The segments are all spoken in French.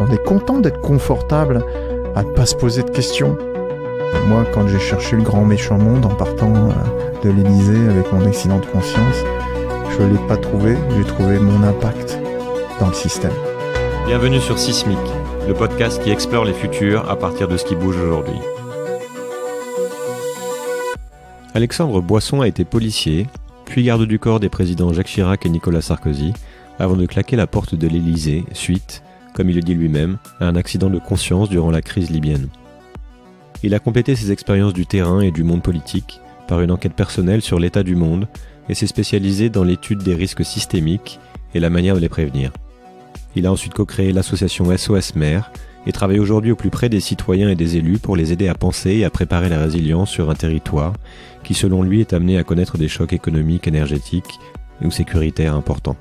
On est content d'être confortable à ne pas se poser de questions. Moi, quand j'ai cherché le grand méchant monde en partant euh, de l'Elysée avec mon accident de conscience, je ne l'ai pas trouvé, j'ai trouvé mon impact dans le système. Bienvenue sur Sismic, le podcast qui explore les futurs à partir de ce qui bouge aujourd'hui. Alexandre Boisson a été policier, puis garde du corps des présidents Jacques Chirac et Nicolas Sarkozy, avant de claquer la porte de l'Élysée suite comme il le dit lui-même, à un accident de conscience durant la crise libyenne. Il a complété ses expériences du terrain et du monde politique par une enquête personnelle sur l'état du monde et s'est spécialisé dans l'étude des risques systémiques et la manière de les prévenir. Il a ensuite co-créé l'association SOS Maire et travaille aujourd'hui au plus près des citoyens et des élus pour les aider à penser et à préparer la résilience sur un territoire qui selon lui est amené à connaître des chocs économiques, énergétiques ou sécuritaires importants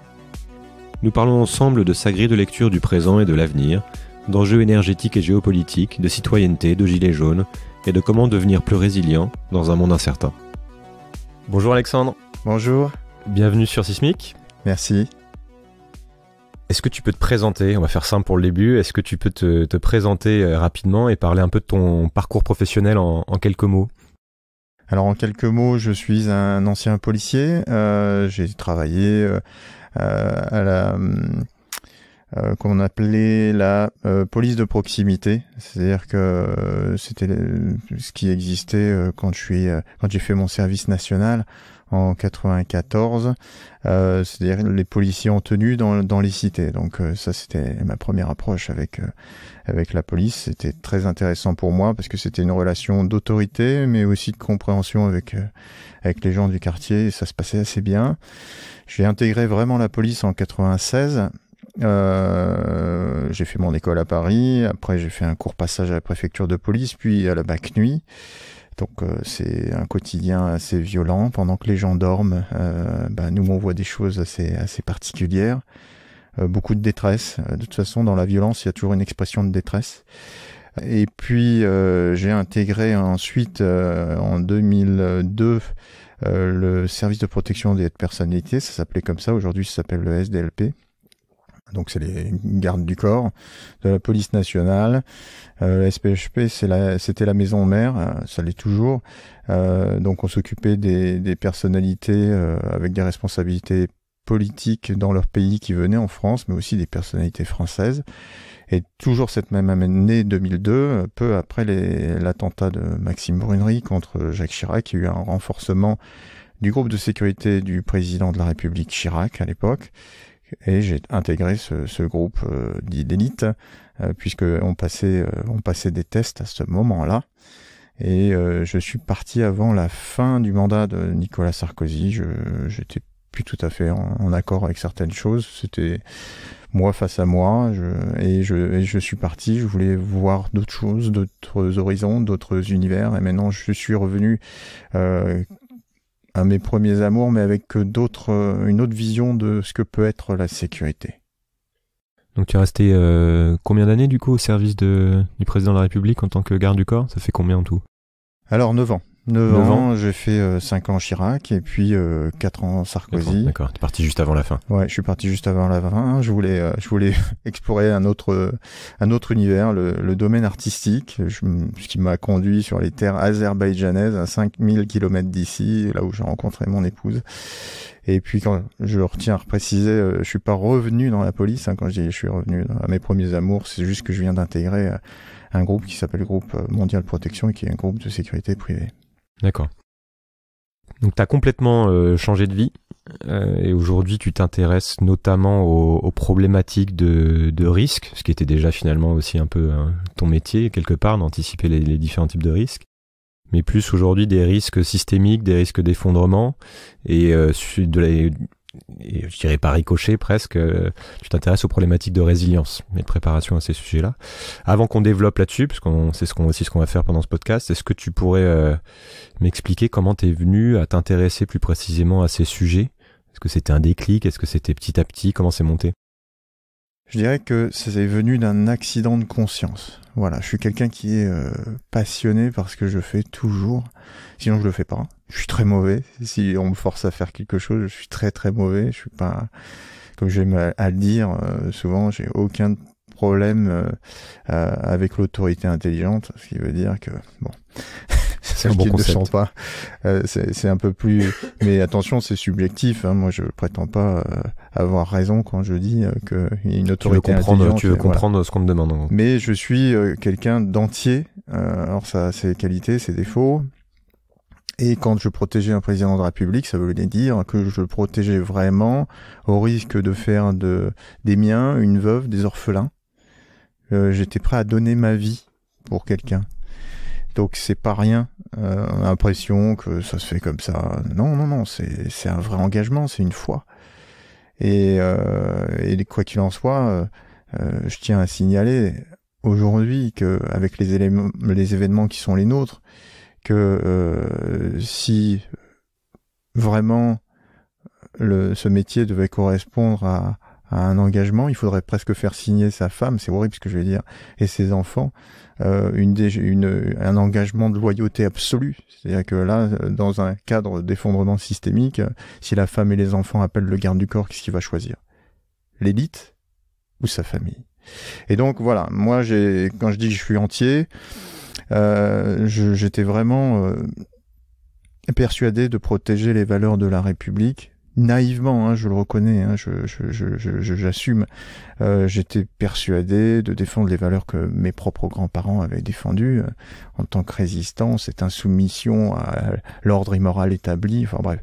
nous parlons ensemble de sa grille de lecture du présent et de l'avenir, d'enjeux énergétiques et géopolitiques, de citoyenneté, de gilets jaunes, et de comment devenir plus résilient dans un monde incertain. Bonjour Alexandre. Bonjour. Bienvenue sur Sismic. Merci. Est-ce que tu peux te présenter On va faire simple pour le début. Est-ce que tu peux te, présenter euh, rapidement et parler un peu de ton parcours professionnel en, quelques mots alors en quelques mots, je suis un ancien policier. Euh, j'ai travaillé euh, euh, à la qu'on euh, euh, appelait la police de proximité, c'est-à-dire que c'était ce qui existait quand je suis quand j'ai fait mon service national en 94. Euh, C'est-à-dire les policiers en tenue dans, dans les cités. Donc euh, ça, c'était ma première approche avec euh, avec la police. C'était très intéressant pour moi parce que c'était une relation d'autorité, mais aussi de compréhension avec euh, avec les gens du quartier. Et ça se passait assez bien. J'ai intégré vraiment la police en 96. Euh, j'ai fait mon école à Paris, après j'ai fait un court passage à la préfecture de police, puis à la BAC Nuit. Donc euh, c'est un quotidien assez violent. Pendant que les gens dorment, euh, bah, nous on voit des choses assez, assez particulières. Euh, beaucoup de détresse. De toute façon, dans la violence, il y a toujours une expression de détresse. Et puis j'ai intégré ensuite en 2002 le service de protection des personnalités, Ça s'appelait comme ça. Aujourd'hui, ça s'appelle le SDLP donc c'est les gardes du corps, de la police nationale. Euh, la SPHP, c'était la, maison mère, euh, ça l'est toujours. Euh, donc on s'occupait des, personnalités euh, avec des responsabilités politiques dans leur pays qui venaient en France, mais aussi des personnalités françaises. Et toujours cette même année 2002, peu après l'attentat de Maxime Brunnery contre Jacques Chirac, il y a eu un renforcement du groupe de sécurité du président de la République Chirac à l'époque, et j'ai intégré ce, ce groupe euh, d'élite euh, puisque on passait euh, on passait des tests à ce moment-là et euh, je suis parti avant la fin du mandat de Nicolas Sarkozy. Je j'étais plus tout à fait en, accord avec certaines choses. C'était moi face à moi je, et, je, je suis parti. Je voulais voir d'autres choses, d'autres horizons, d'autres univers. Et maintenant, je suis revenu euh, à mes premiers amours, mais avec euh, d'autres, euh, une autre vision de ce que peut être la sécurité. Donc tu es resté euh, combien d'années du coup au service du président de la République en tant que garde du corps Ça fait combien en tout Alors neuf ans. 9, ans, j'ai fait 5 euh, ans Chirac et puis 4 euh, ans Sarkozy. D'accord, es parti juste avant la fin. Ouais, je suis parti juste avant la fin. Je voulais, euh, je voulais explorer un autre, un autre univers, le, domaine artistique, ce qui m'a conduit sur les terres azerbaïdjanaises à 5000 km d'ici, là où j'ai rencontré mon épouse. Et puis quand je retiens à préciser, je suis pas revenu dans la police. Hein, quand je dis je suis revenu à mes premiers amours, c'est juste que je viens d'intégrer un groupe qui s'appelle le groupe Mondial Protection et qui est un groupe de sécurité privée. D'accord. Donc tu as complètement euh, changé de vie euh, et aujourd'hui tu t'intéresses notamment aux, problématiques de, de, risque, ce qui était déjà finalement aussi un peu hein, ton métier quelque part d'anticiper les, différents types de risques, mais plus aujourd'hui des risques systémiques, des risques d'effondrement et euh, de la, je dirais par ricochet presque, euh, tu t'intéresses aux problématiques de résilience et de préparation à ces sujets-là. Avant qu'on développe là-dessus, parce qu'on c'est ce qu'on aussi ce qu'on va faire pendant ce podcast, est-ce que tu pourrais euh, m'expliquer comment t'es venu à t'intéresser plus précisément à ces sujets Est-ce que c'était un déclic Est-ce que c'était petit à petit Comment c'est monté je dirais que ça est venu d'un accident de conscience. Voilà, je suis quelqu'un qui est euh, passionné passionné ce que je fais toujours. Sinon, je le fais pas. Je suis très mauvais. Si on me force à faire quelque chose, je suis très très mauvais. Je suis pas, comme j'aime à le dire euh, souvent, j'ai aucun problème euh, avec l'autorité intelligente, ce qui veut dire que bon. c'est un bon concept. pas. Euh, c'est un peu plus. Mais attention, c'est subjectif. Hein. Moi, je prétends pas euh, avoir raison quand je dis euh, que qu'il y a une autorité. Tu veux comprendre, tu veux ce qu'on me demande. Mais je suis quelqu'un d'entier. alors ça, ses qualités, ses défauts. Et quand je protégeais un président de la République, ça voulait dire que je le protégeais vraiment au risque de faire de, des miens une veuve, des orphelins. J'étais prêt à donner ma vie pour quelqu'un donc c'est pas rien. Euh, a l'impression que ça se fait comme ça. Non, non, non, c'est un vrai engagement, c'est une foi. Et, euh, et quoi qu'il en soit, euh, je tiens à signaler aujourd'hui que avec les éléments, les événements qui sont les nôtres, que si vraiment ce métier devait correspondre à, à un engagement, il faudrait presque faire signer sa femme, c'est horrible ce que je vais dire, et ses enfants euh, une, un engagement de loyauté absolue. C'est-à-dire que là, dans un cadre d'effondrement systémique, si la femme et les enfants appellent le garde du corps, qu'est-ce qu'il va choisir L'élite ou sa famille Et donc voilà, moi, j'ai, quand je dis que je suis entier, euh, j'étais vraiment euh, persuadé de protéger les valeurs de la République naïvement, hein, je le reconnais, hein, j'assume, euh, j'étais persuadé de défendre les valeurs que mes propres grands-parents avaient défendues euh, en tant que résistants cette insoumission à l'ordre immoral établi, enfin bref.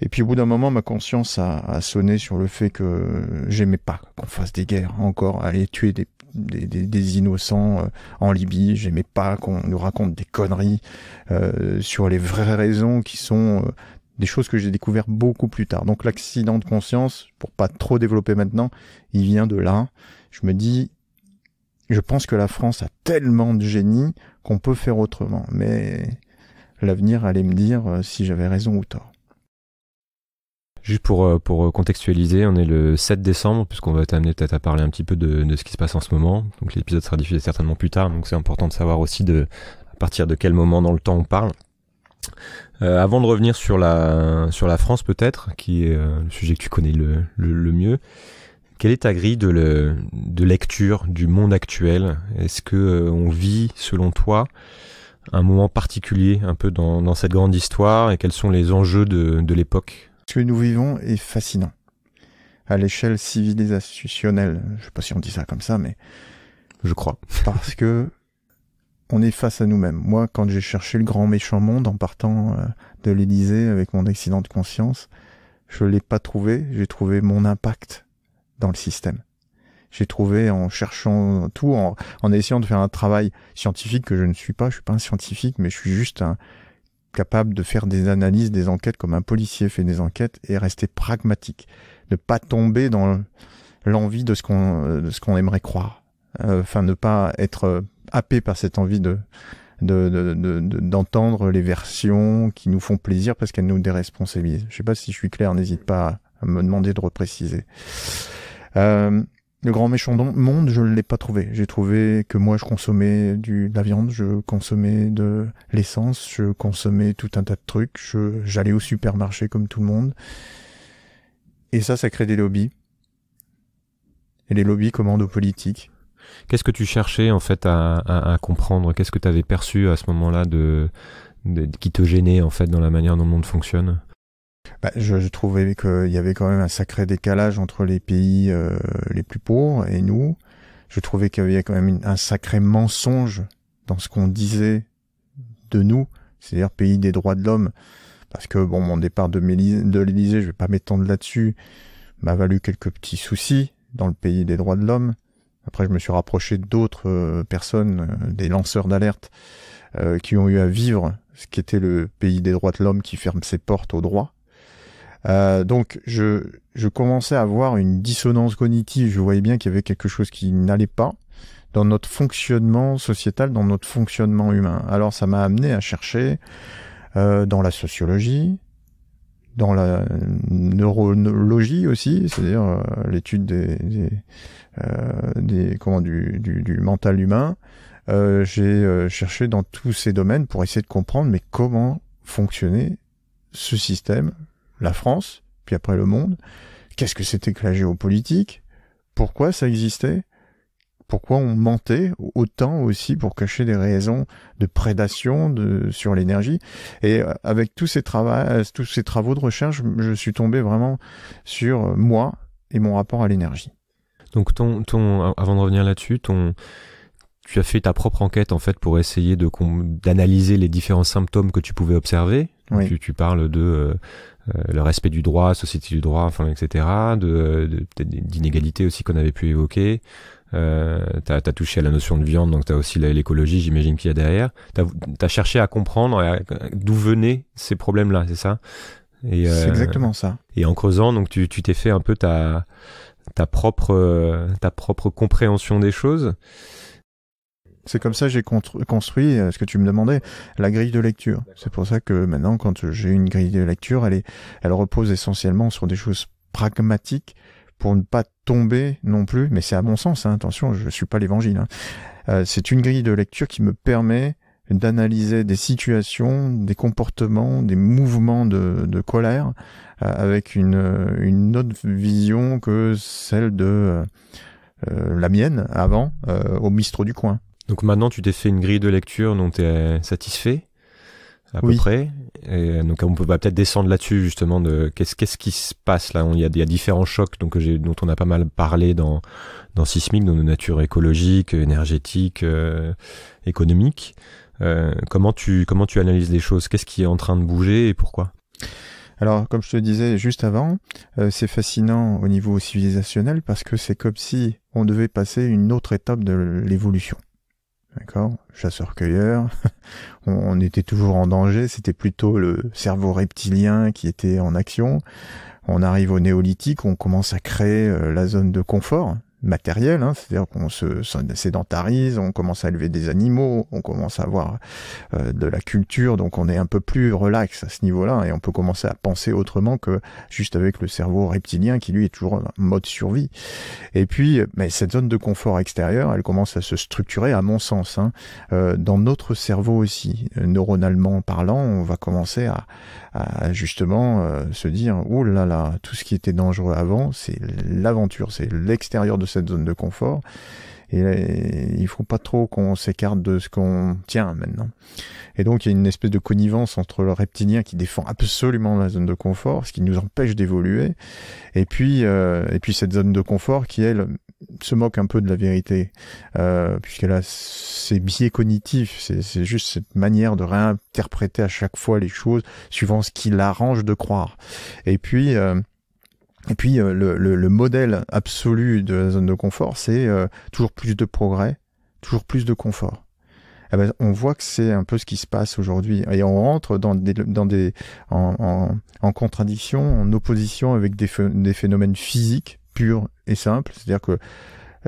Et puis au bout d'un moment, ma conscience a, sonné sur le fait que j'aimais pas qu'on fasse des guerres encore, aller tuer des innocents euh, en Libye. J'aimais pas qu'on nous raconte des conneries sur les vraies raisons qui sont des choses que j'ai découvertes beaucoup plus tard. Donc l'accident de conscience, pour pas trop développer maintenant, il vient de là. Je me dis, je pense que la France a tellement de génie qu'on peut faire autrement, mais l'avenir allait me dire euh, si j'avais raison ou tort. Juste pour, euh, pour euh, contextualiser, on est le 7 décembre, puisqu'on va être amené peut-être à parler un petit peu de, de, ce qui se passe en ce moment. Donc l'épisode sera diffusé certainement plus tard, donc c'est important de savoir aussi de à partir de quel moment dans le temps on parle. Euh, avant de revenir sur la, sur la France peut-être, qui est euh, le sujet que tu connais le, le, mieux, quelle est ta grille de, de lecture du monde actuel Est-ce que euh, on vit, selon toi, un moment particulier un peu dans, dans cette grande histoire et quels sont les enjeux de, de l'époque Ce que nous vivons est fascinant. À l'échelle civilisationnelle, je sais pas si on dit ça comme ça, mais... Je crois. Parce que on est face à nous-mêmes. Moi, quand j'ai cherché le grand méchant monde en partant euh, de l'Élysée avec mon accident de conscience, je l'ai pas trouvé. J'ai trouvé mon impact dans le système. J'ai trouvé en cherchant tout, en, essayant de faire un travail scientifique que je ne suis pas. Je suis pas un scientifique, mais je suis juste capable de faire des analyses, des enquêtes comme un policier fait des enquêtes et rester pragmatique, ne pas tomber dans l'envie de ce qu'on ce qu'on aimerait croire, euh, enfin ne pas être euh, happé par cette envie de d'entendre de, de, les versions qui nous font plaisir parce qu'elles nous déresponsabilisent. Je sais pas si je suis clair, n'hésite pas à me demander de repréciser. Euh, le grand méchant monde, je ne l'ai pas trouvé. J'ai trouvé que moi, je consommais du, de la viande, je consommais de l'essence, je consommais tout un tas de trucs, j'allais au supermarché comme tout le monde. Et ça, ça crée des lobbies. Et les lobbies commandent aux politiques. Qu'est-ce que tu cherchais en fait à, comprendre Qu'est-ce que tu avais perçu à ce moment-là de, qui te gênait en fait dans la manière dont le monde fonctionne bah, je, trouvais qu'il y avait quand même un sacré décalage entre les pays euh, les plus pauvres et nous. Je trouvais qu'il y avait quand même un sacré mensonge dans ce qu'on disait de nous, c'est-à-dire pays des droits de l'homme. Parce que bon, mon départ de, de l'Élysée, je vais pas m'étendre là-dessus, m'a valu quelques petits soucis dans le pays des droits de l'homme. Après, je me suis rapproché d'autres euh, personnes, euh, des lanceurs d'alerte, euh, qui ont eu à vivre ce qui était le pays des droits de l'homme qui ferme ses portes aux droits. donc je, commençais à avoir une dissonance cognitive, je voyais bien qu'il y avait quelque chose qui n'allait pas dans notre fonctionnement sociétal, dans notre fonctionnement humain. Alors ça m'a amené à chercher dans la sociologie, dans la neurologie aussi, c'est-à-dire l'étude des, euh, des comment du, du, mental humain. Euh, j'ai euh, cherché dans tous ces domaines pour essayer de comprendre mais comment fonctionnait ce système, la France, puis après le monde. Qu'est-ce que c'était que la géopolitique Pourquoi ça existait Pourquoi on mentait autant aussi pour cacher des raisons de prédation de, sur l'énergie Et avec tous ces, travaux, tous ces travaux de recherche, je suis tombé vraiment sur moi et mon rapport à l'énergie. Donc ton, ton, avant de revenir là-dessus, ton, tu as fait ta propre enquête en fait pour essayer d'analyser les différents symptômes que tu pouvais observer. Tu, parles de euh, euh, le respect du droit, société du droit, enfin etc. De d'inégalités aussi qu'on avait pu évoquer. Tu euh, t'as as touché à la notion de viande, donc tu as aussi l'écologie, j'imagine qu'il y a derrière. Tu as cherché à comprendre d'où venaient ces problèmes-là, c'est ça C'est exactement ça. Et en creusant, donc tu t'es fait un peu ta ta propre, euh, ta propre compréhension des choses. C'est comme ça j'ai construit euh, ce que tu me demandais, la grille de lecture. C'est pour ça que maintenant, quand j'ai une grille de lecture, elle, est, elle repose essentiellement sur des choses pragmatiques pour ne pas tomber non plus. Mais c'est à mon sens, hein, attention, je suis pas l'évangile. Hein. Euh, c'est une grille de lecture qui me permet d'analyser des situations, des comportements, des mouvements de, de colère euh, avec une, une, autre vision que celle de euh, euh, la mienne avant au bistrot du coin. Donc maintenant tu t'es fait une grille de lecture dont tu es satisfait à peu près. Et donc on peut bah, peut-être descendre là-dessus justement de qu'est-ce qu'est-ce qui se passe là. Il y, a, y a, différents chocs donc dont on a pas mal parlé dans dans sismique, dans nos natures écologiques, énergétiques, économiques. Euh, comment tu comment tu analyses les choses Qu'est-ce qui est en train de bouger et pourquoi alors, comme je te disais juste avant, euh, c'est fascinant au niveau civilisationnel parce que c'est comme si on devait passer une autre étape de l'évolution. D'accord Chasseur-cueilleur, on, était toujours en danger, c'était plutôt le cerveau reptilien qui était en action. On arrive au néolithique, on commence à créer euh, la zone de confort, matériel, hein, c'est-à-dire qu'on se sédentarise, on commence à élever des animaux, on commence à avoir euh, de la culture, donc on est un peu plus relax à ce niveau-là et on peut commencer à penser autrement que juste avec le cerveau reptilien qui lui est toujours en mode survie. Et puis, mais cette zone de confort extérieur, elle commence à se structurer, à mon sens, hein. euh, dans notre cerveau aussi, neuronalement parlant, on va commencer à, justement euh, se dire oh là là tout ce qui était dangereux avant c'est l'aventure c'est l'extérieur de cette zone de confort et, euh, il faut pas trop qu'on s'écarte de ce qu'on tient maintenant et donc il y a une espèce de connivence entre le reptilien qui défend absolument la zone de confort ce qui nous empêche d'évoluer et puis euh, et puis cette zone de confort qui le se moque un peu de la vérité, euh, puisqu'elle a ses biais cognitifs, c'est juste cette manière de réinterpréter à chaque fois les choses suivant ce qui l'arrange de croire. Et puis... Euh, et puis euh, le, le, modèle absolu de la zone de confort, c'est euh, toujours plus de progrès, toujours plus de confort. Eh ben, on voit que c'est un peu ce qui se passe aujourd'hui. Et on rentre dans des, dans des, en, en contradiction, en opposition avec des, phénomènes physiques pur et simple, c'est-à-dire que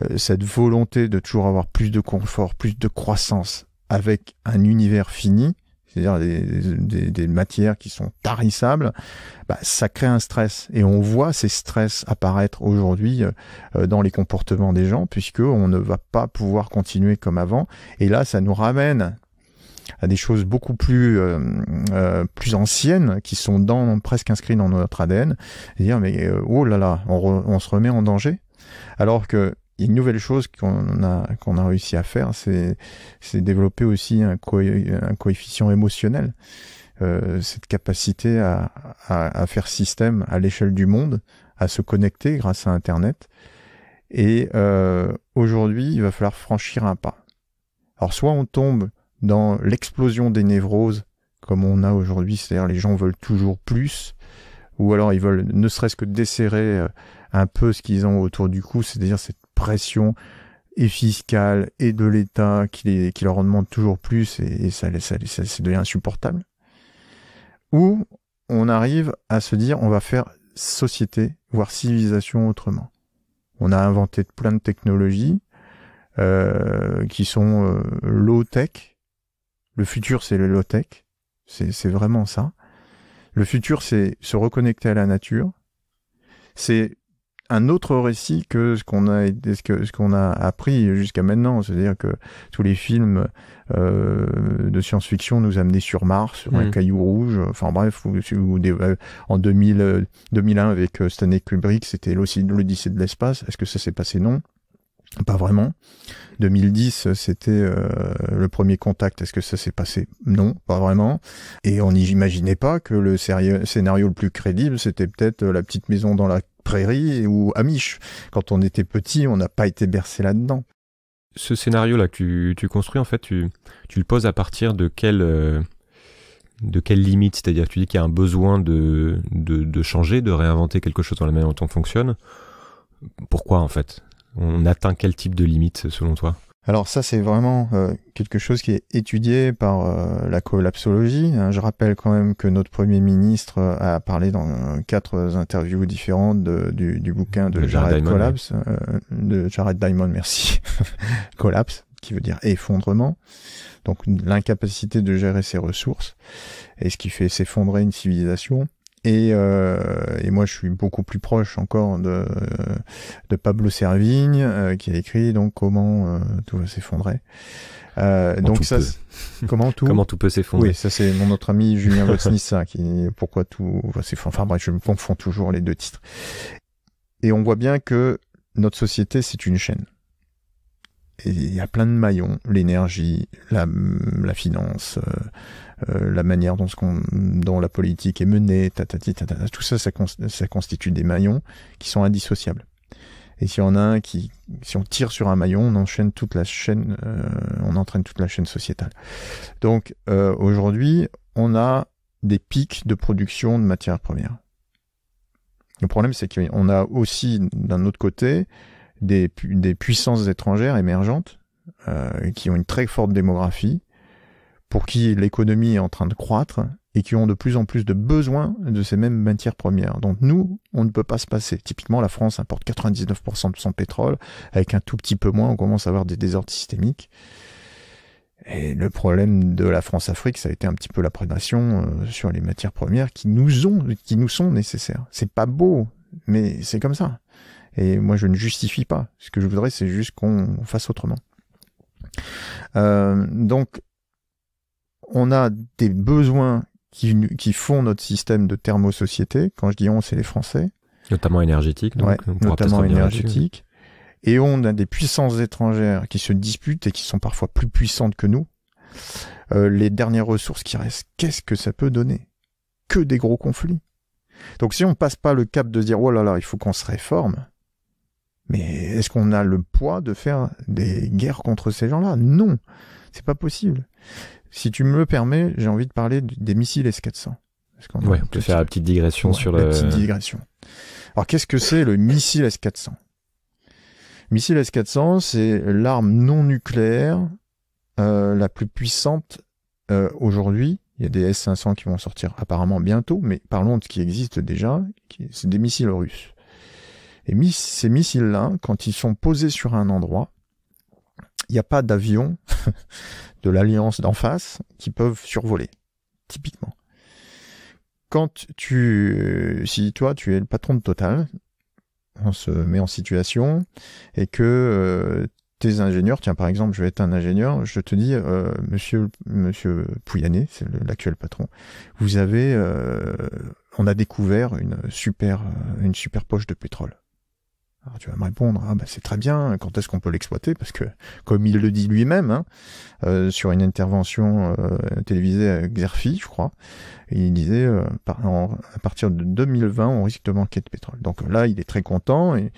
euh, cette volonté de toujours avoir plus de confort, plus de croissance avec un univers fini, c'est-à-dire des, matières qui sont tarissables, bah, ça crée un stress. Et on voit ces stress apparaître aujourd'hui euh, euh, dans les comportements des gens, puisque on ne va pas pouvoir continuer comme avant. Et là, ça nous ramène à des choses beaucoup plus euh, euh, plus anciennes qui sont dans presque inscrites dans notre ADN et dire mais euh, oh là là on, se remet en danger alors que une nouvelle chose qu'on a qu'on a réussi à faire, c'est c'est développer aussi un, un coefficient émotionnel, cette capacité à, à, faire système à l'échelle du monde, à se connecter grâce à Internet. Et aujourd'hui, il va falloir franchir un pas. Alors soit on tombe dans l'explosion des névroses comme on a aujourd'hui, c'est-à-dire les gens veulent toujours plus, ou alors ils veulent ne serait-ce que desserrer euh, un peu ce qu'ils ont autour du cou, c'est-à-dire cette pression et fiscale et de l'État qui, qui leur en demande toujours plus et, ça, ça, devient insupportable. Ou on arrive à se dire on va faire société, voire civilisation autrement. On a inventé plein de technologies euh, qui sont euh, low-tech, le futur, c'est le low-tech. C'est vraiment ça. Le futur, c'est se reconnecter à la nature. C'est un autre récit que ce qu'on a ce qu'on a appris jusqu'à maintenant, c'est-à-dire que tous les films euh, de science-fiction nous amenaient sur Mars, sur un mm. caillou rouge, enfin bref, euh, en 2000, 2001 euh, avec Stanley Kubrick, c'était l'Odyssée de l'espace. Est-ce que ça s'est passé Non. Pas vraiment. 2010, c'était euh, le premier contact. Est-ce que ça s'est passé Non, pas vraiment. Et on n'imaginait pas que le scénario le plus crédible, c'était peut-être euh, la petite maison dans la prairie ou Amish. Quand on était petit, on n'a pas été bercé là-dedans. Ce scénario-là que tu, construis, en fait, tu, le poses à partir de quelle, euh, de limite C'est-à-dire, tu dis qu'il y a un besoin de changer, de réinventer quelque chose dans la manière dont on fonctionne. Pourquoi, en fait on atteint quel type de limite selon toi alors ça, c'est vraiment euh, quelque chose qui est étudié par euh, la collapsologie. Hein, je rappelle quand même que notre Premier ministre euh, a parlé dans quatre interviews différentes du, bouquin de, Jared, Diamond, Collapse, de Jared Diamond, merci, Collapse, qui veut dire effondrement. Donc l'incapacité de gérer ses ressources et ce qui fait s'effondrer une civilisation. Et, euh, et, moi, je suis beaucoup plus proche encore de, Pablo Servigne, euh, qui a écrit donc comment euh, tout va s'effondrer. Euh, donc ça, comment tout comment tout peut s'effondrer. Oui, ça c'est mon autre ami Julien Vosnissa qui pourquoi tout va s'effondrer. Enfin bref, je me confonds toujours les deux titres. Et on voit bien que notre société c'est une chaîne il y a plein de maillons, l'énergie, la, la finance, euh, euh, la manière dont, ce dont la politique est menée, tout ça, ça, constitue des maillons qui sont indissociables. Et si on a un qui, si on tire sur un maillon, on enchaîne toute la chaîne, euh, on entraîne toute la chaîne sociétale. Donc aujourd'hui, on a des pics de production de matières premières. Le problème, c'est qu'on a aussi d'un autre côté des, puissances étrangères émergentes euh, qui ont une très forte démographie, pour qui l'économie est en train de croître et qui ont de plus en plus de besoins de ces mêmes matières premières. Donc nous, on ne peut pas se passer. Typiquement, la France importe 99% de son pétrole, avec un tout petit peu moins, on commence à avoir des désordres systémiques. Et le problème de la France-Afrique, ça a été un petit peu la prédation euh, sur les matières premières qui nous ont, qui nous sont nécessaires. C'est pas beau, mais c'est comme ça. Et moi, je ne justifie pas. Ce que je voudrais, c'est juste qu'on fasse autrement. Euh, donc, on a des besoins qui, font notre système de thermosociété. Quand je dis on, c'est les Français. Notamment énergétique. Donc, notamment énergétique. Et on a des puissances étrangères qui se disputent et qui sont parfois plus puissantes que nous. Euh, les dernières ressources qui restent, qu'est-ce que ça peut donner Que des gros conflits. Donc si on passe pas le cap de dire oh là là, il faut qu'on se réforme, mais est-ce qu'on a le poids de faire des guerres contre ces gens-là Non, c'est pas possible. Si tu me le permets, j'ai envie de parler des missiles S400. on ouais, peut faire la petite digression sur la le... petite digression. Alors qu'est-ce que c'est le missile S400 Missile S400, c'est l'arme non nucléaire euh, la plus puissante euh, aujourd'hui. Il y a des S500 qui vont sortir apparemment bientôt, mais parlons de ce qui existe déjà. C'est des missiles russes. Et ces missiles-là, quand ils sont posés sur un endroit, il n'y a pas d'avion de l'alliance d'en face qui peuvent survoler, typiquement. Quand tu, euh, si toi tu es le patron de Total, on se met en situation et que euh, tes ingénieurs, tiens par exemple, je vais être un ingénieur, je te dis, euh, monsieur, monsieur Pouyanné, c'est l'actuel patron, vous avez, on a découvert une super, une super poche de pétrole. Alors ah, tu vas me répondre, ah ben, c'est très bien, quand est-ce qu'on peut l'exploiter Parce que, comme il le dit lui-même, hein, euh, sur une intervention euh, télévisée à Xerfi, je crois, il disait, euh, par, à partir de 2020, on risque de manquer de pétrole. Donc là, il est très content et,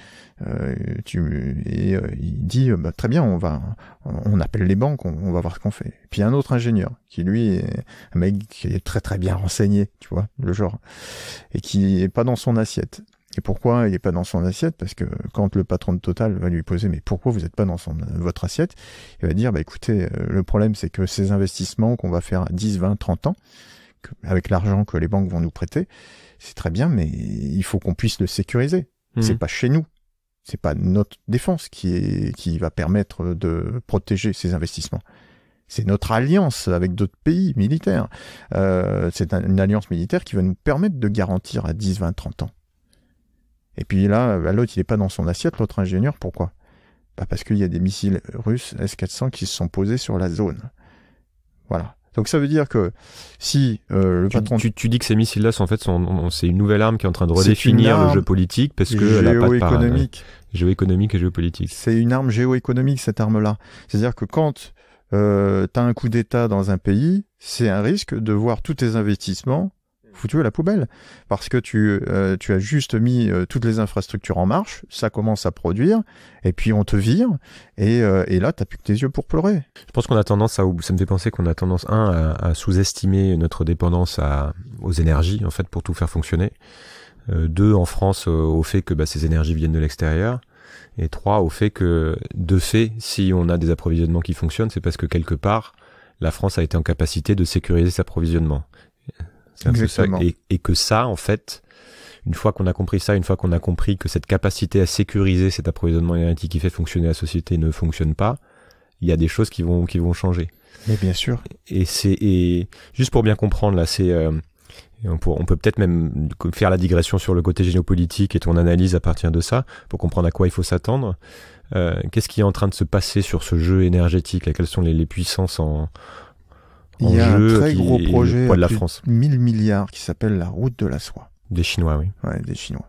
tu, il dit, bah, très bien, on va, on appelle les banques, on, va voir ce qu'on fait. puis un autre ingénieur, qui lui est un mec qui est très très bien renseigné, tu vois, le genre, et qui est pas dans son assiette. Et pourquoi il n'est pas dans son assiette Parce que quand le patron de Total va lui poser mais pourquoi vous n'êtes pas dans son, euh, votre assiette Il va dire bah écoutez, euh, le problème c'est que ces investissements qu'on va faire à 10, 20, 30 ans, avec l'argent que les banques vont nous prêter, c'est très bien, mais il faut qu'on puisse le sécuriser. Mmh. C'est pas chez nous. C'est pas notre défense qui qui va permettre de protéger ces investissements c'est notre alliance avec d'autres pays militaires. Euh, c'est une alliance militaire qui va nous permettre de garantir à 10, 20, 30 ans. Et puis là, bah, l'autre, il n'est pas dans son assiette, l'autre ingénieur, pourquoi bah Parce qu'il y a des missiles russes S-400 qui se sont posés sur la zone. Voilà. Donc ça veut dire que si euh, le tu, patron... Tu, dis que ces missiles-là, en fait, sont, c'est une nouvelle arme qui est en train de redéfinir le jeu politique parce que... Géoéconomique. Géoéconomique et géopolitique. C'est une arme géoéconomique, cette arme-là. C'est-à-dire que quand euh, tu as un coup d'État dans un pays, c'est un risque de voir tous tes investissements foutu à la poubelle parce que tu, euh, tu as juste mis euh, toutes les infrastructures en marche, ça commence à produire et puis on te vire et, euh, et là t'as plus que tes yeux pour pleurer. Je pense qu'on a tendance à ça me fait penser qu'on a tendance un à, sous-estimer notre dépendance à, aux énergies en fait pour tout faire fonctionner. Euh, deux en France au fait que bah, ces énergies viennent de l'extérieur et trois au fait que de fait si on a des approvisionnements qui fonctionnent c'est parce que quelque part la France a été en capacité de sécuriser ses approvisionnement. Exactement. Et, que ça, en fait, une fois qu'on a compris ça, une fois qu'on a compris que cette capacité à sécuriser cet approvisionnement énergétique qui fait fonctionner la société ne fonctionne pas, il y a des choses qui vont qui vont changer. Mais bien sûr. Et c'est et juste pour bien comprendre là, c'est euh, on, peut, on peut peut-être même faire la digression sur le côté géopolitique et ton analyse à partir de ça pour comprendre à quoi il faut s'attendre. Euh, qu'est-ce qui est en train de se passer sur ce jeu énergétique là Quelles sont les, les puissances en, il y a un très gros projet de la France. 1000 milliards qui s'appelle la route de la soie. Des Chinois, oui. Ouais, des Chinois.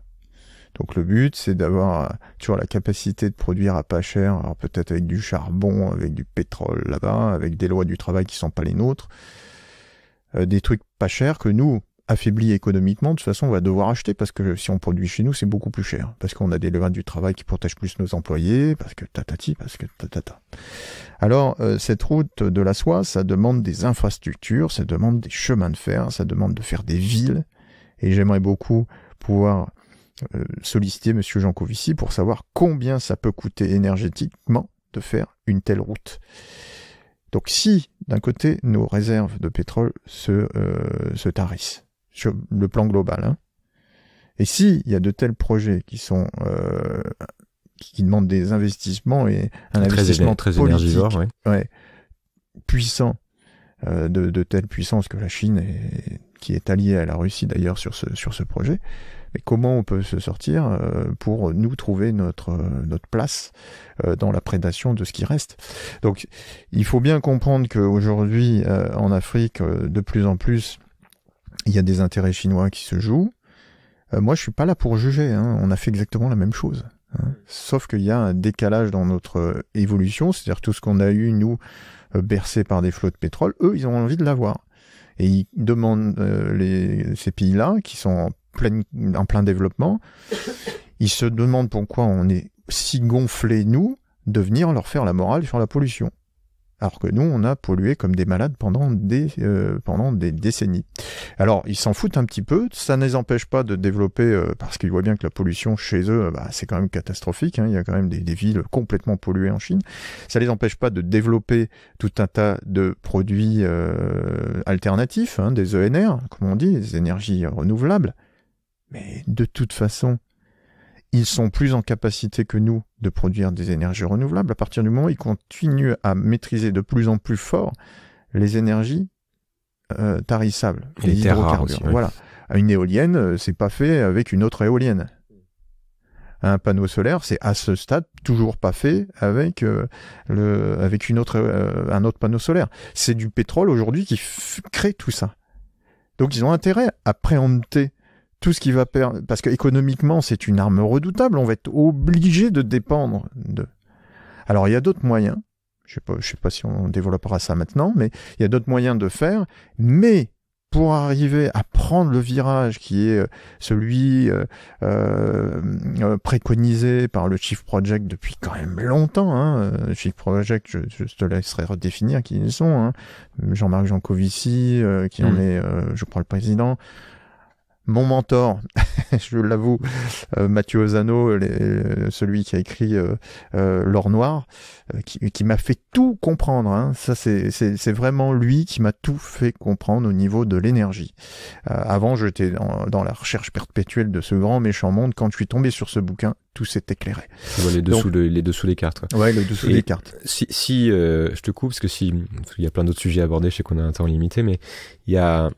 Donc le but, c'est d'avoir euh, toujours la capacité de produire à pas cher, peut-être avec du charbon, avec du pétrole là-bas, avec des lois du travail qui sont pas les nôtres, euh, des trucs pas chers que nous, affaibli économiquement, de toute façon, on va devoir acheter parce que si on produit chez nous, c'est beaucoup plus cher. Parce qu'on a des levains du travail qui protègent plus nos employés, parce que tatati, parce que tatata. Alors, euh, cette route de la soie, ça demande des infrastructures, ça demande des chemins de fer, ça demande de faire des villes. Et j'aimerais beaucoup pouvoir euh, solliciter Monsieur Jean Covici pour savoir combien ça peut coûter énergétiquement de faire une telle route. Donc si, d'un côté, nos réserves de pétrole se, euh, se tarissent, sur le plan global. Hein. Et s'il y a de tels projets qui sont euh, qui demandent des investissements et un investissement très politique, puissant euh, de, de, telle puissance que la Chine est, qui est alliée à la Russie d'ailleurs sur ce sur ce projet. Mais comment on peut se sortir euh, pour nous trouver notre euh, notre place euh, dans la prédation de ce qui reste Donc, il faut bien comprendre qu'aujourd'hui en Afrique, de plus en plus il y a des intérêts chinois qui se jouent. Euh, moi, je suis pas là pour juger. Hein. On a fait exactement la même chose. Hein. Sauf qu'il y a un décalage dans notre euh, évolution, c'est-à-dire tout ce qu'on a eu, nous, euh, bercé par des flots de pétrole, eux, ils ont envie de l'avoir. Et ils demandent les, ces pays-là, qui sont en plein, en plein développement, ils se demandent pourquoi on est si gonflés, nous, de venir leur faire la morale sur la pollution alors que nous, on a pollué comme des malades pendant des, euh, pendant des décennies. Alors, ils s'en foutent un petit peu, ça ne les empêche pas de développer, euh, parce qu'ils voient bien que la pollution chez eux, bah, c'est quand même catastrophique, hein. il y a quand même des, villes complètement polluées en Chine, ça ne les empêche pas de développer tout un tas de produits euh, alternatifs, hein, des ENR, comme on dit, des énergies renouvelables. Mais de toute façon, ils sont plus en capacité que nous de produire des énergies renouvelables à partir du moment où ils continuent à maîtriser de plus en plus fort les énergies euh, tarissables, les, hydrocarbures. Une éolienne, euh, c'est pas fait avec une autre éolienne. Un panneau solaire, c'est à ce stade toujours pas fait avec euh, le avec une autre un autre panneau solaire. C'est du pétrole aujourd'hui qui crée tout ça. Donc ils ont intérêt à préempter tout ce qui va perdre, parce que économiquement, c'est une arme redoutable. On va être obligé de dépendre de. Alors, il y a d'autres moyens. Je sais pas, je sais pas si on développera ça maintenant, mais il y a d'autres moyens de faire. Mais pour arriver à prendre le virage qui est euh, celui euh, euh, préconisé par le Chief Project depuis quand même longtemps, hein. Chief Project, je, te laisserai redéfinir qui ils sont, hein. Jean-Marc Jancovici, qui en hmm. est, je crois, le président, mon mentor, je l'avoue, euh, Mathieu Ozano, euh, celui qui a écrit euh, L'Or Noir, qui, m'a fait tout comprendre. Hein. Ça, c'est vraiment lui qui m'a tout fait comprendre au niveau de l'énergie. avant, j'étais dans, la recherche perpétuelle de ce grand méchant monde. Quand je suis tombé sur ce bouquin, tout s'est éclairé. Ouais, les, dessous, les dessous des cartes. Quoi. Ouais, les dessous des cartes. Si, si je te coupe, parce que si, il y a plein d'autres sujets à aborder, je sais qu'on a un temps limité, mais il y a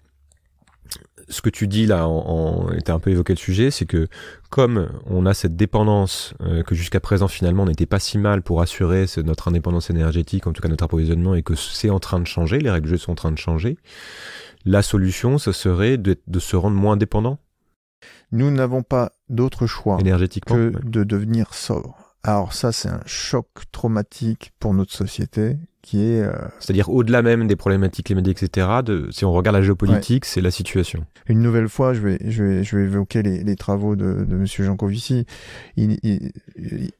ce que tu dis là, on, était un peu évoqué le sujet, c'est que comme on a cette dépendance euh, que jusqu'à présent finalement n'était pas si mal pour assurer notre indépendance énergétique, en tout cas notre approvisionnement, et que c'est en train de changer, les règles du jeu sont en train de changer, la solution ce serait de, se rendre moins dépendant. Nous n'avons pas d'autre choix Énergétiquement, que de devenir sobre. Alors ça, c'est un choc traumatique pour notre société est... Euh, C'est-à-dire au-delà même des problématiques climatiques, etc., de, si on regarde la géopolitique, c'est la situation. Une nouvelle fois, je vais, je vais, je vais évoquer les, les travaux de, de M. Jancovici. Il, il,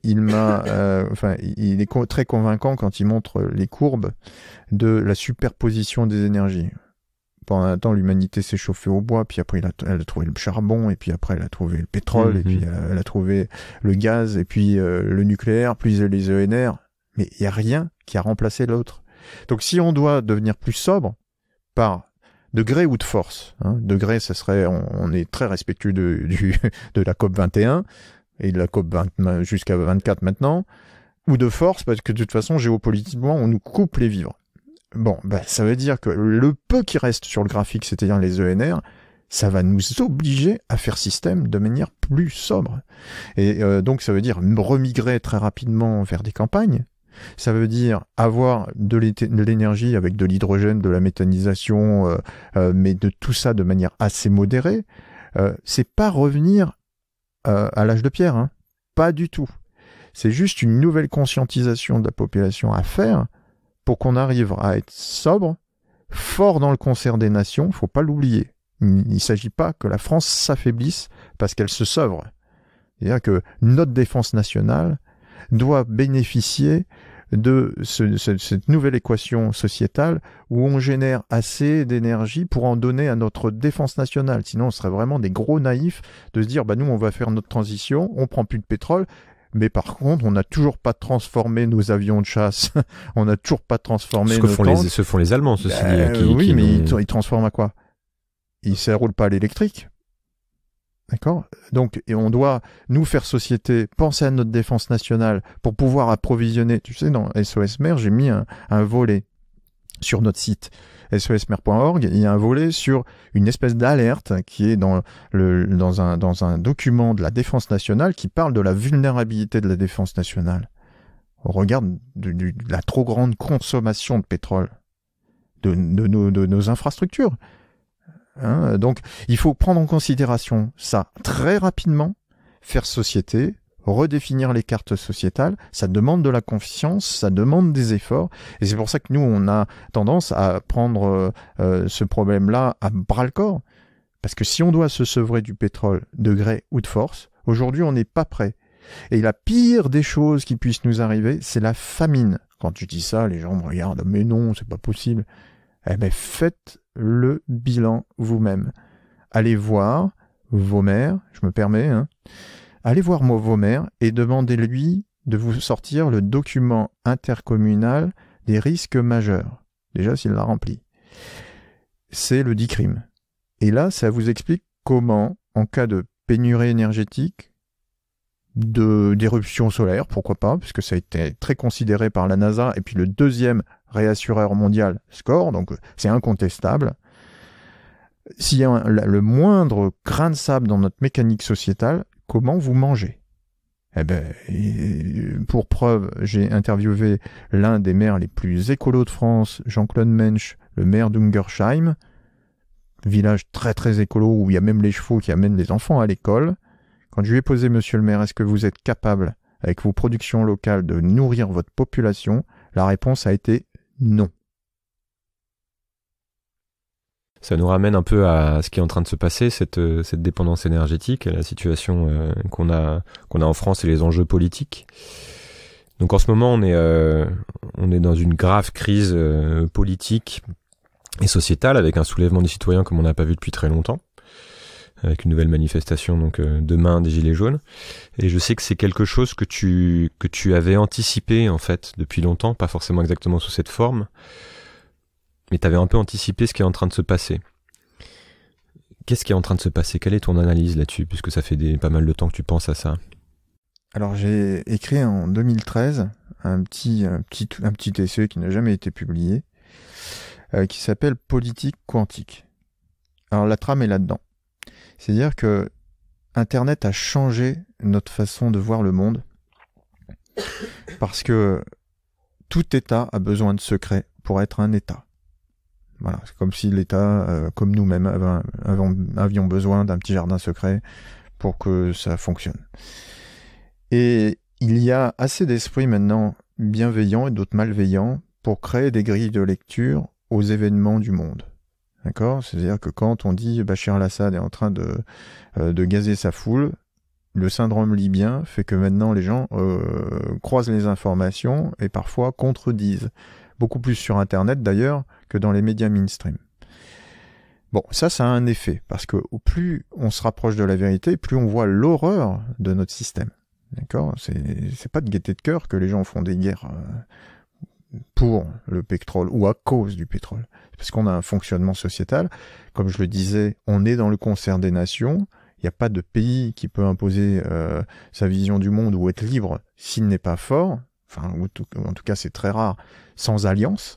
il m'a... Euh, enfin, il est très convaincant quand il montre les courbes de la superposition des énergies. Pendant un temps, l'humanité s'est chauffée au bois, puis après, elle a trouvé le charbon, et puis après, elle a trouvé le pétrole, et mm-hmm. puis euh, elle, a, trouvé le gaz, et puis le nucléaire, puis les ENR. Mais il n'y a rien qui a remplacé l'autre. Donc si on doit devenir plus sobre par degré ou de force, hein, degré ça serait, on, est très respectueux de, du, de la COP 21 et de la COP jusqu'à 24 maintenant, ou de force parce que de toute façon géopolitiquement on nous coupe les vivres. Bon, ben, ça veut dire que le peu qui reste sur le graphique, c'est-à-dire les ENR, ça va nous obliger à faire système de manière plus sobre. Et euh, donc ça veut dire remigrer très rapidement vers des campagnes, ça veut dire avoir de l'énergie avec de l'hydrogène, de la méthanisation, euh, euh, mais de tout ça de manière assez modérée. Euh, c'est pas revenir à l'âge de pierre, hein. pas du tout. C'est juste une nouvelle conscientisation de la population à faire pour qu'on arrive à être sobre, fort dans le concert des nations. Faut pas l'oublier. Il ne s'agit pas que la France s'affaiblisse parce qu'elle se sobre C'est-à-dire que notre défense nationale doit bénéficier de cette nouvelle équation sociétale où on génère assez d'énergie pour en donner à notre défense nationale. Sinon, on serait vraiment des gros naïfs de se dire, bah nous, on va faire notre transition, on prend plus de pétrole, mais par contre, on n'a toujours pas transformé nos avions de chasse. on n'a toujours pas transformé ce nos que font les, Ce font les Allemands, ceci ben, euh, oui, mais ils, transforment à quoi Ils ne roulent pas à l'électrique. D'accord Donc, et on doit, nous, faire société, penser à notre défense nationale pour pouvoir approvisionner. Tu sais, dans SOS Mer, j'ai mis un, volet sur notre site sosmer.org. Il y a un volet sur une espèce d'alerte qui est dans, un, document de la défense nationale qui parle de la vulnérabilité de la défense nationale On regarde la trop grande consommation de pétrole de nos infrastructures. Hein, donc il faut prendre en considération ça très rapidement, faire société, redéfinir les cartes sociétales, ça demande de la confiance, ça demande des efforts, et c'est pour ça que nous, on a tendance à prendre euh, euh, ce problème-là à bras le corps, parce que si on doit se sevrer du pétrole de gré ou de force, aujourd'hui on n'est pas prêt. Et la pire des choses qui puissent nous arriver, c'est la famine. Quand tu dis ça, les gens me regardent, mais non, c'est pas possible. Eh ben faites le bilan vous-même. Allez voir vos maires, je me permets, hein. allez voir vos maires et demandez-lui de vous sortir le document intercommunal des risques majeurs, déjà s'il l'a rempli. C'est le DICRIM. Et là, ça vous explique comment, en cas de pénurie énergétique, de d'éruption solaire, pourquoi pas, puisque ça a été très considéré par la NASA, et puis le deuxième réassureur mondial score, donc euh, c'est incontestable. S'il y a le moindre grain de sable dans notre mécanique sociétale, comment vous mangez eh ben, pour preuve, j'ai interviewé l'un des maires les plus écolos de France, Jean-Claude Mensch, le maire d'Ungersheim, village très très écolo où il y a même les chevaux qui amènent les enfants à l'école. Quand je lui ai posé, monsieur le maire, est-ce que vous êtes capable, avec vos productions locales, de nourrir votre population, la réponse a été non. Ça nous ramène un peu à ce qui est en train de se passer, cette, euh, dépendance énergétique, à la situation euh, qu'on a, qu'on a en France et les enjeux politiques. Donc en ce moment, on est, euh, on est dans une grave crise politique et sociétale avec un soulèvement des citoyens comme on n'a pas vu depuis très longtemps avec une nouvelle manifestation donc euh, demain des Gilets jaunes. Et je sais que c'est quelque chose que tu que tu avais anticipé en fait depuis longtemps, pas forcément exactement sous cette forme, mais tu avais un peu anticipé ce qui est en train de se passer. Qu'est-ce qui est en train de se passer Quelle est ton analyse là-dessus Puisque ça fait pas mal de temps que tu penses à ça. Alors j'ai écrit en 2013 un petit, petit, un petit essai qui n'a jamais été publié, euh, qui s'appelle Politique quantique. Alors la trame est là-dedans. C'est-à-dire que Internet a changé notre façon de voir le monde parce que tout État a besoin de secrets pour être un État. Voilà, c'est comme si l'État, euh, comme nous-mêmes, avions besoin d'un petit jardin secret pour que ça fonctionne. Et il y a assez d'esprits maintenant bienveillants et d'autres malveillants pour créer des grilles de lecture aux événements du monde. D'accord C'est-à-dire que quand on dit Bachar al-Assad est en train de, euh, de gazer sa foule, le syndrome libyen fait que maintenant les gens euh, croisent les informations et parfois contredisent. Beaucoup plus sur Internet d'ailleurs que dans les médias mainstream. Bon, ça, ça a un effet, parce que plus on se rapproche de la vérité, plus on voit l'horreur de notre système. D'accord C'est pas de gaieté de cœur que les gens font des guerres. Euh, pour le pétrole ou à cause du pétrole. Parce qu'on a un fonctionnement sociétal. Comme je le disais, on est dans le concert des nations. Il n'y a pas de pays qui peut imposer euh, sa vision du monde ou être libre s'il n'est pas fort. Enfin, en tout cas, c'est très rare, sans alliance.